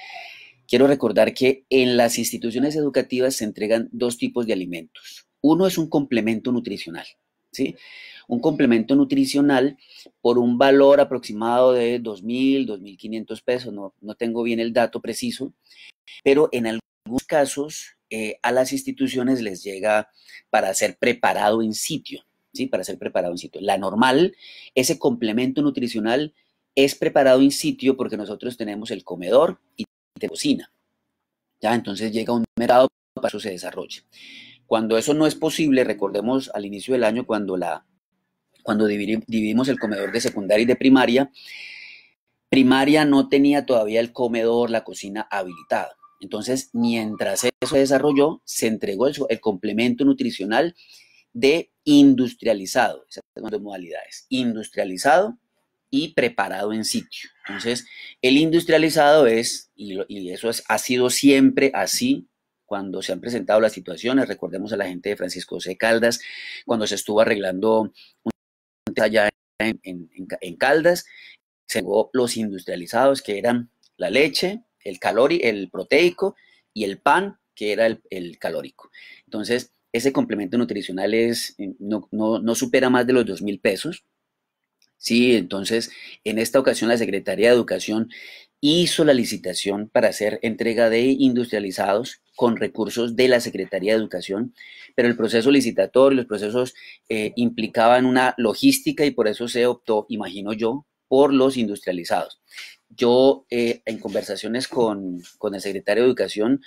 Quiero recordar que en las instituciones educativas se entregan dos tipos de alimentos. Uno es un complemento nutricional, ¿sí? Un complemento nutricional por un valor aproximado de 2.000, 2.500 pesos, no, tengo bien el dato preciso, pero en algunos casos eh, a las instituciones les llega para ser preparado en sitio, ¿sí? Para ser preparado en sitio. La normal, ese complemento nutricional es preparado en sitio porque nosotros tenemos el comedor y de cocina. Ya, entonces llega un mercado para que eso se desarrolle. Cuando eso no es posible, recordemos al inicio del año cuando, la, cuando dividimos el comedor de secundaria y de primaria, primaria no tenía todavía el comedor, la cocina habilitada. Entonces, mientras eso se desarrolló, se entregó el, complemento nutricional de industrializado, esas dos modalidades, industrializado y preparado en sitio. Entonces, el industrializado es, y, eso ha sido siempre así, cuando se han presentado las situaciones. Recordemos a la gente de Francisco José Caldas, cuando se estuvo arreglando un allá en, Caldas, se los industrializados que eran la leche, el el proteico y el pan, que era el, calórico. Entonces, ese complemento nutricional es, eh, no, no supera más de los dos mil pesos. Sí, entonces, en esta ocasión la Secretaría de Educación hizo la licitación para hacer entrega de industrializados con recursos de la Secretaría de Educación, pero el proceso licitatorio, los procesos eh, implicaban una logística y por eso se optó, imagino yo, por los industrializados. Yo eh, en conversaciones con, el secretario de Educación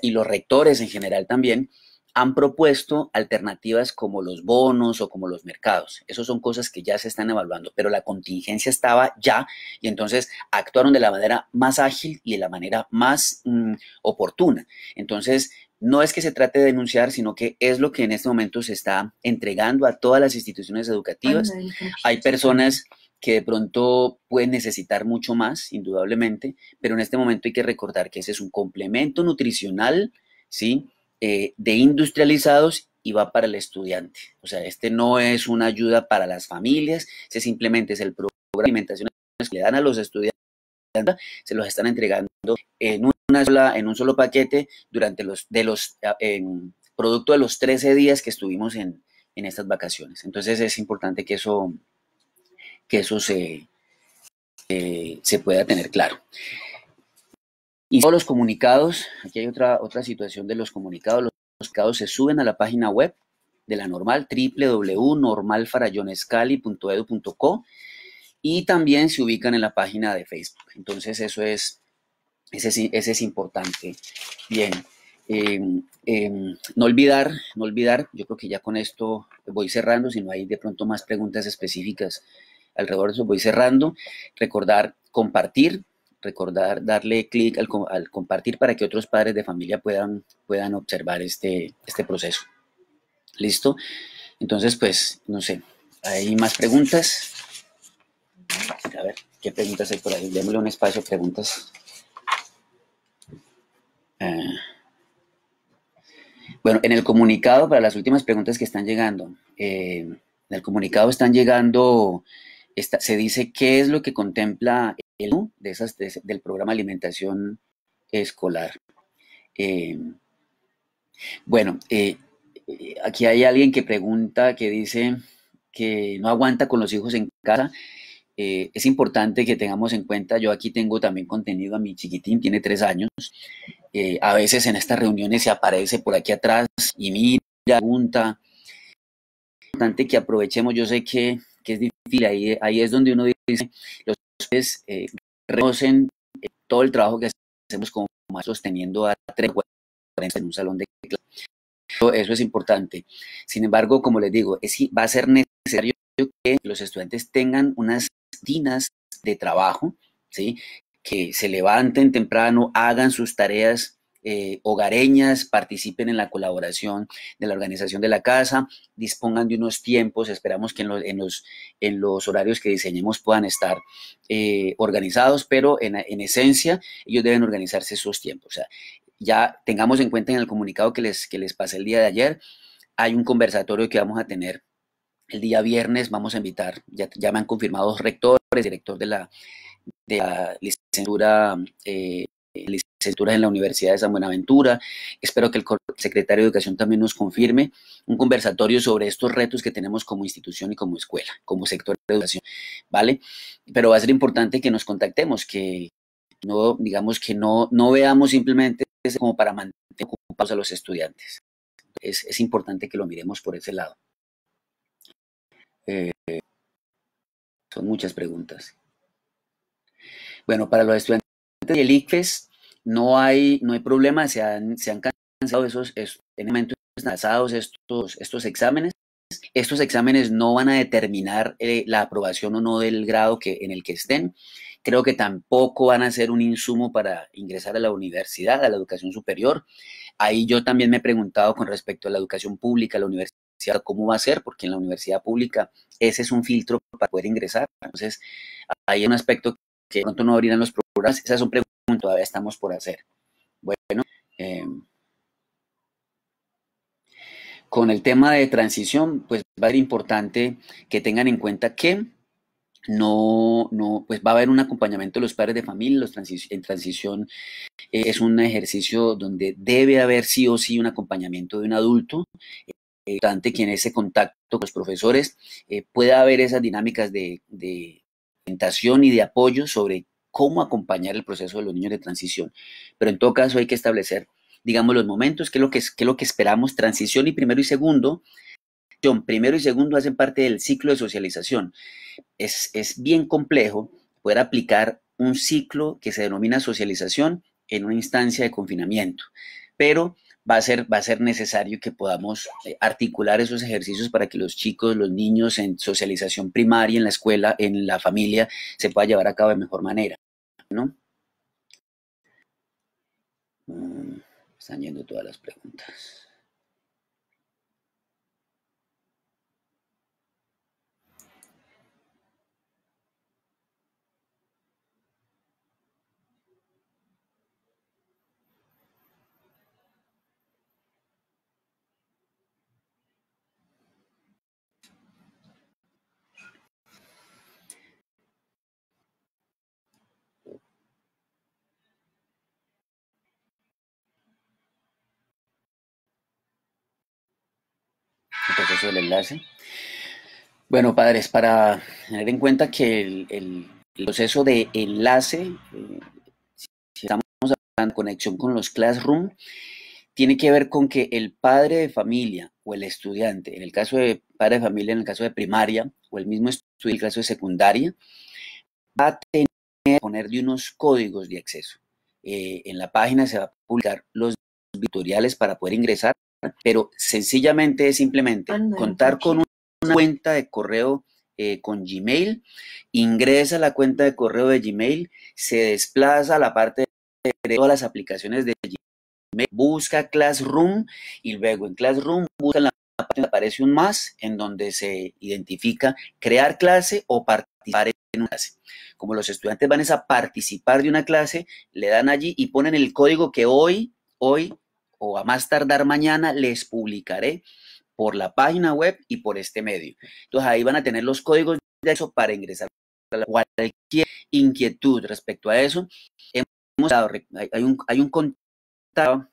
y los rectores en general también, han propuesto alternativas como los bonos o como los mercados. Esas son cosas que ya se están evaluando, pero la contingencia estaba ya y entonces actuaron de la manera más ágil y de la manera más mm, oportuna. Entonces, no es que se trate de denunciar, sino que es lo que en este momento se está entregando a todas las instituciones educativas. Hay personas que de pronto pueden necesitar mucho más, indudablemente, pero en este momento hay que recordar que ese es un complemento nutricional, ¿sí? Eh, de industrializados y va para el estudiante. O sea, este no es una ayuda para las familias, este simplemente es el programa de alimentación que le dan a los estudiantes, se los están entregando en, una en un solo paquete durante los, de los, eh, producto de los 13 días que estuvimos en, en estas vacaciones. Entonces es importante que eso, que eso se, eh, se pueda tener claro. Y todos los comunicados, aquí hay otra, otra situación de los comunicados, los comunicados se suben a la página web de la normal, www.normalfarayonescali.edu.co y también se ubican en la página de Facebook. Entonces eso es, ese es, importante. Bien, em, em, no olvidar, no olvidar, yo creo que ya con esto voy cerrando, si no hay de pronto más preguntas específicas alrededor de eso, voy cerrando. Recordar compartir, recordar, darle clic al, compartir para que otros padres de familia puedan, puedan observar este, este proceso. ¿Listo? Entonces, pues, no sé, hay más preguntas. A ver, ¿qué preguntas hay por ahí? Démosle un espacio preguntas. Ah. Bueno, en el comunicado, para las últimas preguntas que están llegando, eh, en el comunicado están llegando, se dice qué es lo que contempla de esas, del programa alimentación escolar. Em, bueno, eh, eh, aquí hay alguien que pregunta, que dice que no aguanta con los hijos en casa. Eh, es importante que tengamos en cuenta, yo aquí tengo también contenido a mi chiquitín, tiene tres años. a veces en estas reuniones se aparece por aquí atrás y mira, pregunta. Es importante que aprovechemos, yo sé que, es difícil, ahí, ahí es donde uno dice, los eh, reconocen eh, todo el trabajo que hacemos como maestros teniendo a tres en un salón de clase. Eso es importante. Sin embargo, como les digo, es, va a ser necesario que los estudiantes tengan unas dinas de trabajo, ¿sí? que se levanten temprano, hagan sus tareas eh, hogareñas participen en la colaboración de la organización de la casa, dispongan de unos tiempos, esperamos que en los, en los, horarios que diseñemos puedan estar eh, organizados, pero en, esencia ellos deben organizarse esos tiempos. ya tengamos en cuenta en el comunicado que les, que les pasé el día de ayer, hay un conversatorio que vamos a tener el día viernes, vamos a invitar, ya, me han confirmado dos rectores, director de la, de la licenciatura eh, licenciaturas en la Universidad de San Buenaventura. Espero que el secretario de Educación también nos confirme un conversatorio sobre estos retos que tenemos como institución y como escuela, como sector de educación, ¿vale? Pero va a ser importante que nos contactemos, que no, digamos, que no, no veamos simplemente como para mantener ocupados a los estudiantes. Es, importante que lo miremos por ese lado. Eh, son muchas preguntas. Bueno, para los estudiantes del ICFES no hay, no hay problema, se han, se cancelado esos, esos en estos, estos exámenes. Estos exámenes no van a determinar eh, la aprobación o no del grado que, en el que estén. Creo que tampoco van a ser un insumo para ingresar a la universidad, a la educación superior. Ahí yo también me he preguntado con respecto a la educación pública, la universidad, cómo va a ser, porque en la universidad pública ese es un filtro para poder ingresar. Entonces, hay un aspecto que pronto no abrirán los esas Esa es una pregunta que todavía estamos por hacer. Bueno, em, con el tema de transición, pues va a ser importante que tengan en cuenta que no, pues va a haber un acompañamiento de los padres de familia, los en transición eh, es un ejercicio donde debe haber sí o sí un acompañamiento de un adulto, eh, importante que en ese contacto con los profesores eh, pueda haber esas dinámicas de, de orientación y de apoyo sobre cómo acompañar el proceso de los niños de transición. Pero en todo caso hay que establecer, digamos, los momentos, qué es lo que, es lo que esperamos, transición y primero y segundo. Primero y segundo hacen parte del ciclo de socialización. Es, es bien complejo poder aplicar un ciclo que se denomina socialización en una instancia de confinamiento, pero va a ser, va a ser necesario que podamos eh, articular esos ejercicios para que los chicos, los niños en socialización primaria, en la escuela, en la familia, se pueda llevar a cabo de mejor manera. ¿no? Mm, están yendo todas las preguntas. el proceso del enlace. Bueno, padres, para tener en cuenta que el, proceso de enlace, eh, si estamos hablando de conexión con los Classroom, tiene que ver con que el padre de familia o el estudiante, en el caso de padre de familia, en el caso de primaria, o el mismo estudiante en el caso de secundaria, va a tener que poner de unos códigos de acceso. Eh, en la página se va a publicar los tutoriales para poder ingresar pero sencillamente es simplemente contar con una cuenta de correo eh, con Gmail, ingresa la cuenta de correo de Gmail, se desplaza a la parte de todas las aplicaciones de Gmail, busca Classroom y luego en Classroom busca la parte aparece un más en donde se identifica crear clase o participar en una clase. Como los estudiantes van a participar de una clase, le dan allí y ponen el código que hoy, hoy o a más tardar mañana les publicaré por la página web y por este medio. Entonces ahí van a tener los códigos de eso para ingresar cualquier inquietud respecto a eso. Hemos hay, un, hay un contacto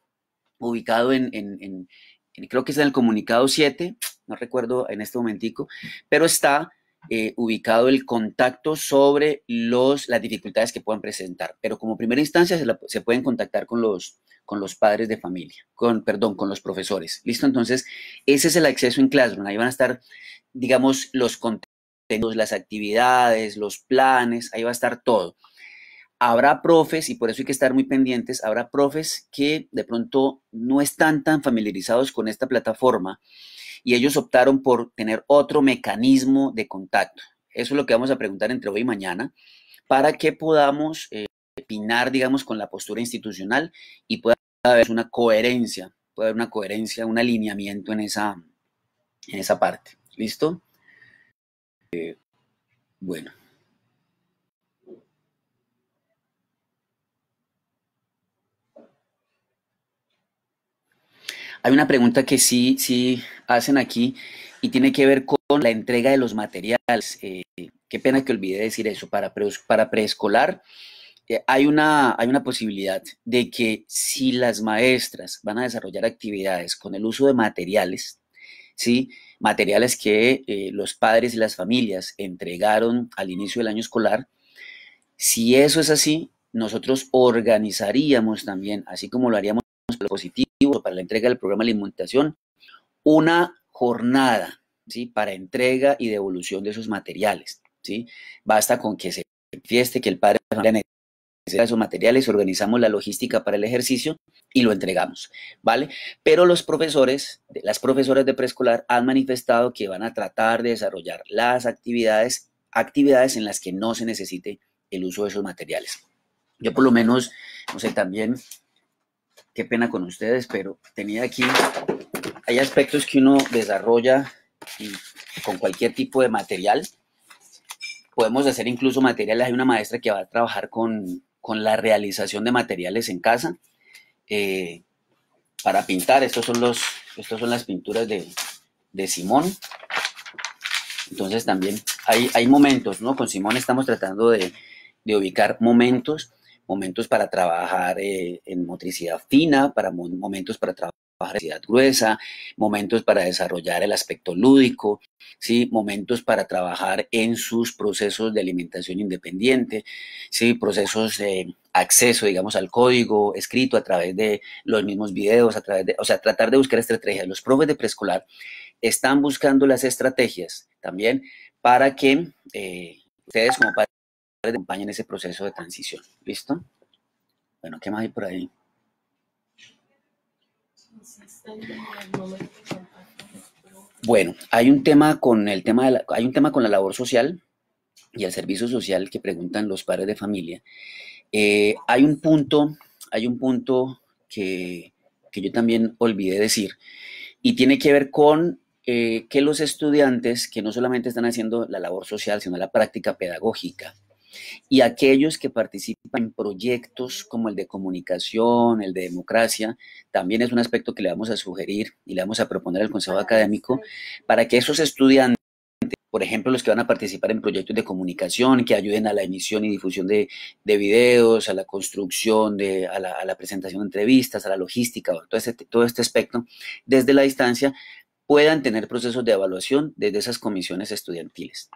ubicado en, creo que es en el comunicado 7, no recuerdo en este momentico, pero está eh, ubicado el contacto sobre los, las dificultades que puedan presentar. Pero como primera instancia se, pueden contactar con los, con los padres de familia, con, perdón, con los profesores. ¿Listo? Entonces, ese es el acceso en Classroom. Ahí van a estar, digamos, los contenidos, las actividades, los planes, ahí va a estar todo. Habrá profes, y por eso hay que estar muy pendientes, habrá profes que de pronto no están tan familiarizados con esta plataforma y ellos optaron por tener otro mecanismo de contacto. Eso es lo que vamos a preguntar entre hoy y mañana para que podamos eh, opinar, digamos, con la postura institucional y pueda haber una coherencia, puede haber una coherencia, un alineamiento en esa, en esa parte. ¿Listo? Eh, bueno. Hay una pregunta que sí, sí hacen aquí y tiene que ver con la entrega de los materiales. Eh, qué pena que olvidé decir eso. Para, preescolar eh, hay, una, hay una posibilidad de que si las maestras van a desarrollar actividades con el uso de materiales, ¿sí? materiales que eh, los padres y las familias entregaron al inicio del año escolar, si eso es así, nosotros organizaríamos también, así como lo haríamos positivo para la entrega del programa de alimentación, una jornada ¿sí? para entrega y devolución de esos materiales. ¿sí? Basta con que se fieste que el padre de familia necesita esos materiales, organizamos la logística para el ejercicio y lo entregamos, ¿vale? Pero los profesores, las profesoras de preescolar han manifestado que van a tratar de desarrollar las actividades, actividades en las que no se necesite el uso de esos materiales. Yo por lo menos, no sé, también qué pena con ustedes, pero tenía aquí, hay aspectos que uno desarrolla con cualquier tipo de material. Podemos hacer incluso materiales, hay una maestra que va a trabajar con, la realización de materiales en casa eh, para pintar. Estos son los, estos son las pinturas de, Simón. Entonces también hay, hay momentos, ¿no? Con Simón estamos tratando de, de ubicar momentos momentos para trabajar eh, en motricidad fina, para momentos para trabajar en motricidad gruesa, momentos para desarrollar el aspecto lúdico, ¿sí? momentos para trabajar en sus procesos de alimentación independiente, ¿sí? procesos de acceso, digamos, al código escrito a través de los mismos videos, a través de, o sea, tratar de buscar estrategias. Los profes de preescolar están buscando las estrategias también para que eh, ustedes como padres de en ese proceso de transición. ¿Listo? Bueno, ¿qué más hay por ahí? Bueno, hay un tema con el tema la, hay un tema con la labor social y el servicio social que preguntan los padres de familia. Eh, hay un punto, hay un punto que, yo también olvidé decir y tiene que ver con eh, que los estudiantes que no solamente están haciendo la labor social, sino la práctica pedagógica, y aquellos que participan en proyectos como el de comunicación, el de democracia, también es un aspecto que le vamos a sugerir y le vamos a proponer al Consejo ah, Académico para que esos estudiantes por ejemplo, los que van a participar en proyectos de comunicación que ayuden a la emisión y difusión de, de videos, a la construcción, de, a, la, presentación de entrevistas, a la logística, todo este, todo este aspecto, desde la distancia, puedan tener procesos de evaluación desde esas comisiones estudiantiles.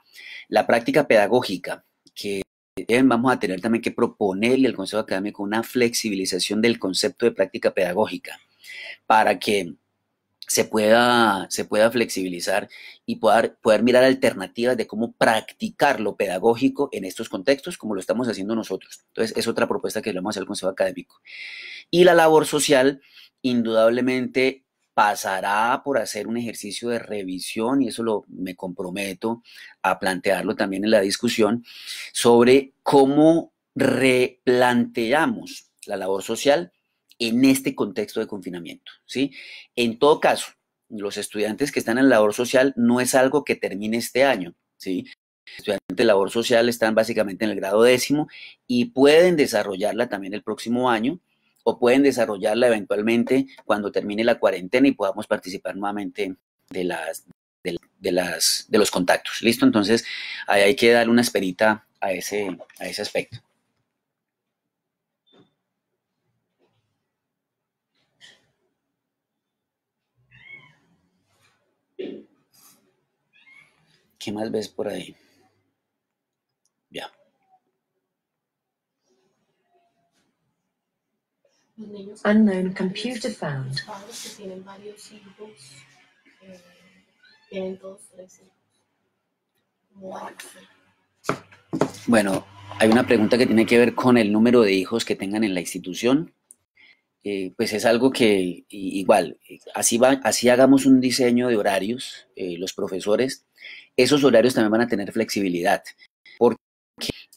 La práctica pedagógica, que vamos a tener también que proponerle al Consejo Académico una flexibilización del concepto de práctica pedagógica para que se pueda, se pueda flexibilizar y poder, poder mirar alternativas de cómo practicar lo pedagógico en estos contextos, como lo estamos haciendo nosotros. Entonces, es otra propuesta que le vamos a hacer al Consejo Académico. Y la labor social, indudablemente, pasará por hacer un ejercicio de revisión, y eso lo, me comprometo a plantearlo también en la discusión, sobre cómo replanteamos la labor social en este contexto de confinamiento. ¿sí? En todo caso, los estudiantes que están en labor social no es algo que termine este año. ¿sí? estudiantes de labor social están básicamente en el grado décimo y pueden desarrollarla también el próximo año o pueden desarrollarla eventualmente cuando termine la cuarentena y podamos participar nuevamente de las de, las de los contactos. ¿Listo? Entonces, ahí hay que darle una esperita a ese a ese aspecto. ¿Qué más ves por ahí? Unknown computer found. Bueno, hay una pregunta que tiene que ver con el número de hijos que tengan en la institución. Eh, pues es algo que igual, así, va, así hagamos un diseño de horarios, eh, los profesores, esos horarios también van a tener flexibilidad,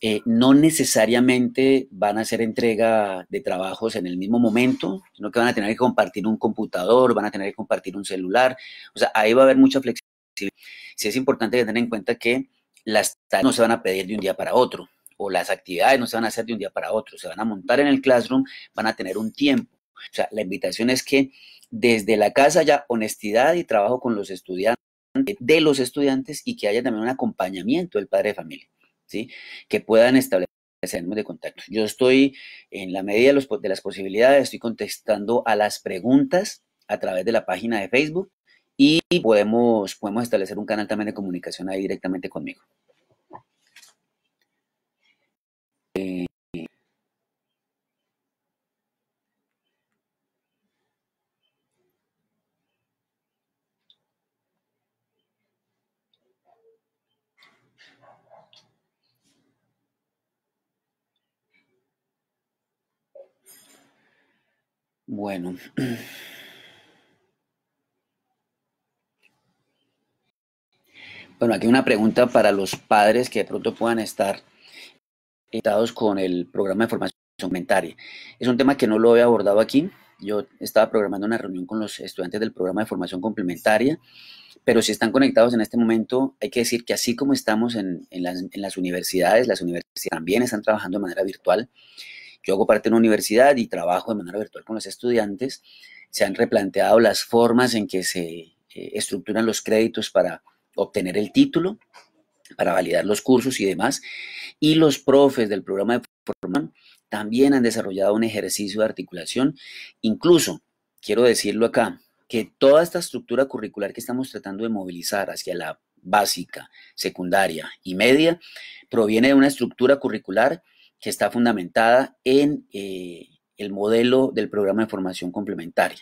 eh, no necesariamente van a hacer entrega de trabajos en el mismo momento, sino que van a tener que compartir un computador, van a tener que compartir un celular. O sea, ahí va a haber mucha flexibilidad. Sí es importante tener en cuenta que las tareas no se van a pedir de un día para otro, o las actividades no se van a hacer de un día para otro, se van a montar en el classroom, van a tener un tiempo. O sea, la invitación es que desde la casa haya honestidad y trabajo con los estudiantes, de los estudiantes, y que haya también un acompañamiento del padre de familia que puedan establecer de contacto. Yo estoy, en la medida de las posibilidades, estoy contestando a las preguntas a través de la página de Facebook y podemos, podemos establecer un canal también de comunicación ahí directamente conmigo. Eh, Bueno. Bueno, aquí una pregunta para los padres que de pronto puedan estar conectados con el programa de formación complementaria. Es un tema que no lo he abordado aquí. Yo estaba programando una reunión con los estudiantes del programa de formación complementaria, pero si están conectados en este momento, hay que decir que así como estamos en, las, en las universidades, las universidades también están trabajando de manera virtual. Yo hago parte de una universidad y trabajo de manera virtual con los estudiantes. Se han replanteado las formas en que se eh, estructuran los créditos para obtener el título, para validar los cursos y demás. Y los profes del programa de formación también han desarrollado un ejercicio de articulación. Incluso, quiero decirlo acá, que toda esta estructura curricular que estamos tratando de movilizar hacia la básica, secundaria y media, proviene de una estructura curricular que está fundamentada en eh, el modelo del programa de formación complementaria,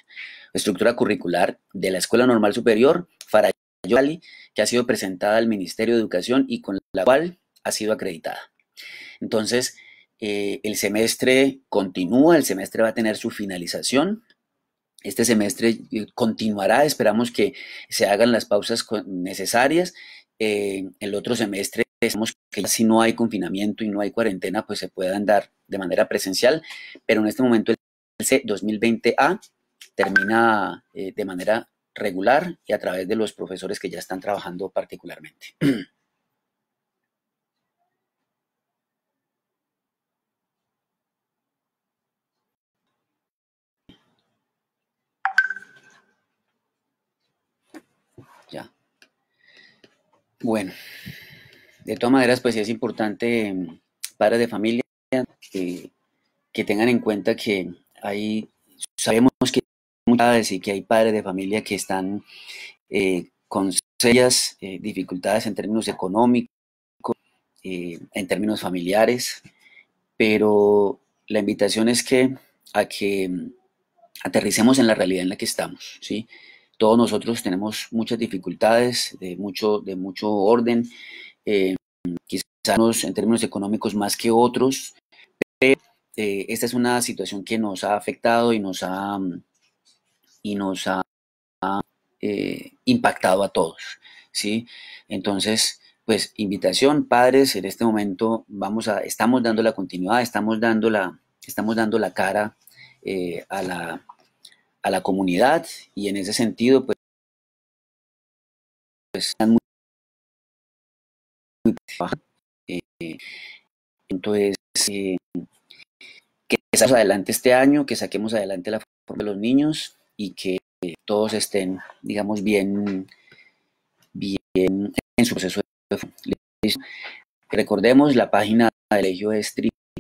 estructura curricular de la Escuela Normal Superior Farayoli, que ha sido presentada al Ministerio de Educación y con la cual ha sido acreditada. Entonces, eh, el semestre continúa, el semestre va a tener su finalización. Este semestre eh, continuará, esperamos que se hagan las pausas necesarias. el otro semestre Esmos que si no hay confinamiento y no hay cuarentena, pues se puedan dar de manera presencial, pero en este momento el c 2020A termina eh, de manera regular y a través de los profesores que ya están trabajando particularmente. ya. Bueno de todas maneras, pues es importante, mm, padres de familia, que, tengan en cuenta que hay, sabemos que que hay padres de familia que están eh, con serias eh, dificultades en términos económicos, eh, en términos familiares, pero la invitación es que a que mm, aterricemos en la realidad en la que estamos, ¿sí? Todos nosotros tenemos muchas dificultades de mucho, de mucho orden, eh, quizás en términos económicos más que otros, pero eh, esta es una situación que nos ha afectado y nos ha, y nos ha, eh, impactado a todos, ¿sí? Entonces, pues invitación, padres, en este momento vamos a, estamos dando la continuidad, estamos dando la, estamos dando la cara eh, a, la, a la comunidad y en ese sentido, pues, pues eh, entonces, eh, que saquemos adelante este año, que saquemos adelante la forma de los niños y que todos estén, digamos, bien, bien en su proceso de Recordemos, la página del colegio es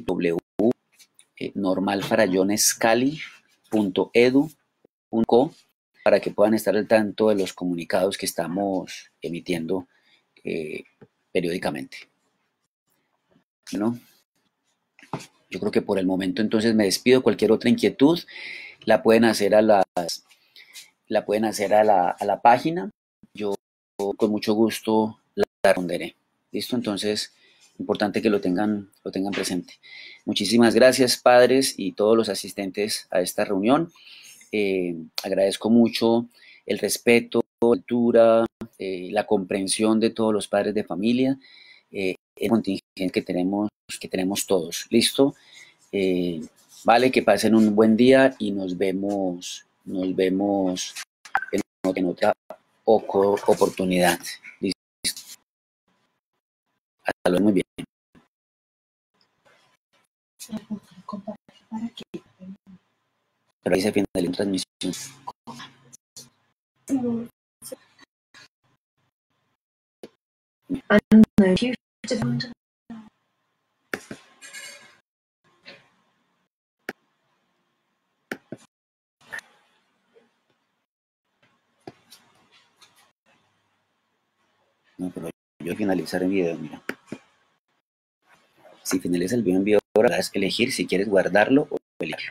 www.normalfarayonescali.edu.co eh, para que puedan estar al tanto de los comunicados que estamos emitiendo periódicamente. yo creo que por el momento entonces me despido. Cualquier otra inquietud la pueden hacer a las la pueden hacer a la, a la página. Yo con mucho gusto la, responderé. ¿Listo? Entonces, importante que lo tengan, lo tengan presente. Muchísimas gracias, padres y todos los asistentes a esta reunión. Eh, agradezco mucho el respeto cultura, eh, la comprensión de todos los padres de familia, eh, contingente que tenemos, que tenemos todos. ¿Listo? Eh, vale, que pasen un buen día y nos vemos, nos vemos en, otra oportunidad. ¿Listo? Hasta luego, muy bien. Pero ahí se la transmisión. No, pero yo voy finalizar el video, mira. Si finaliza el video en video, ahora es elegir si quieres guardarlo o elegir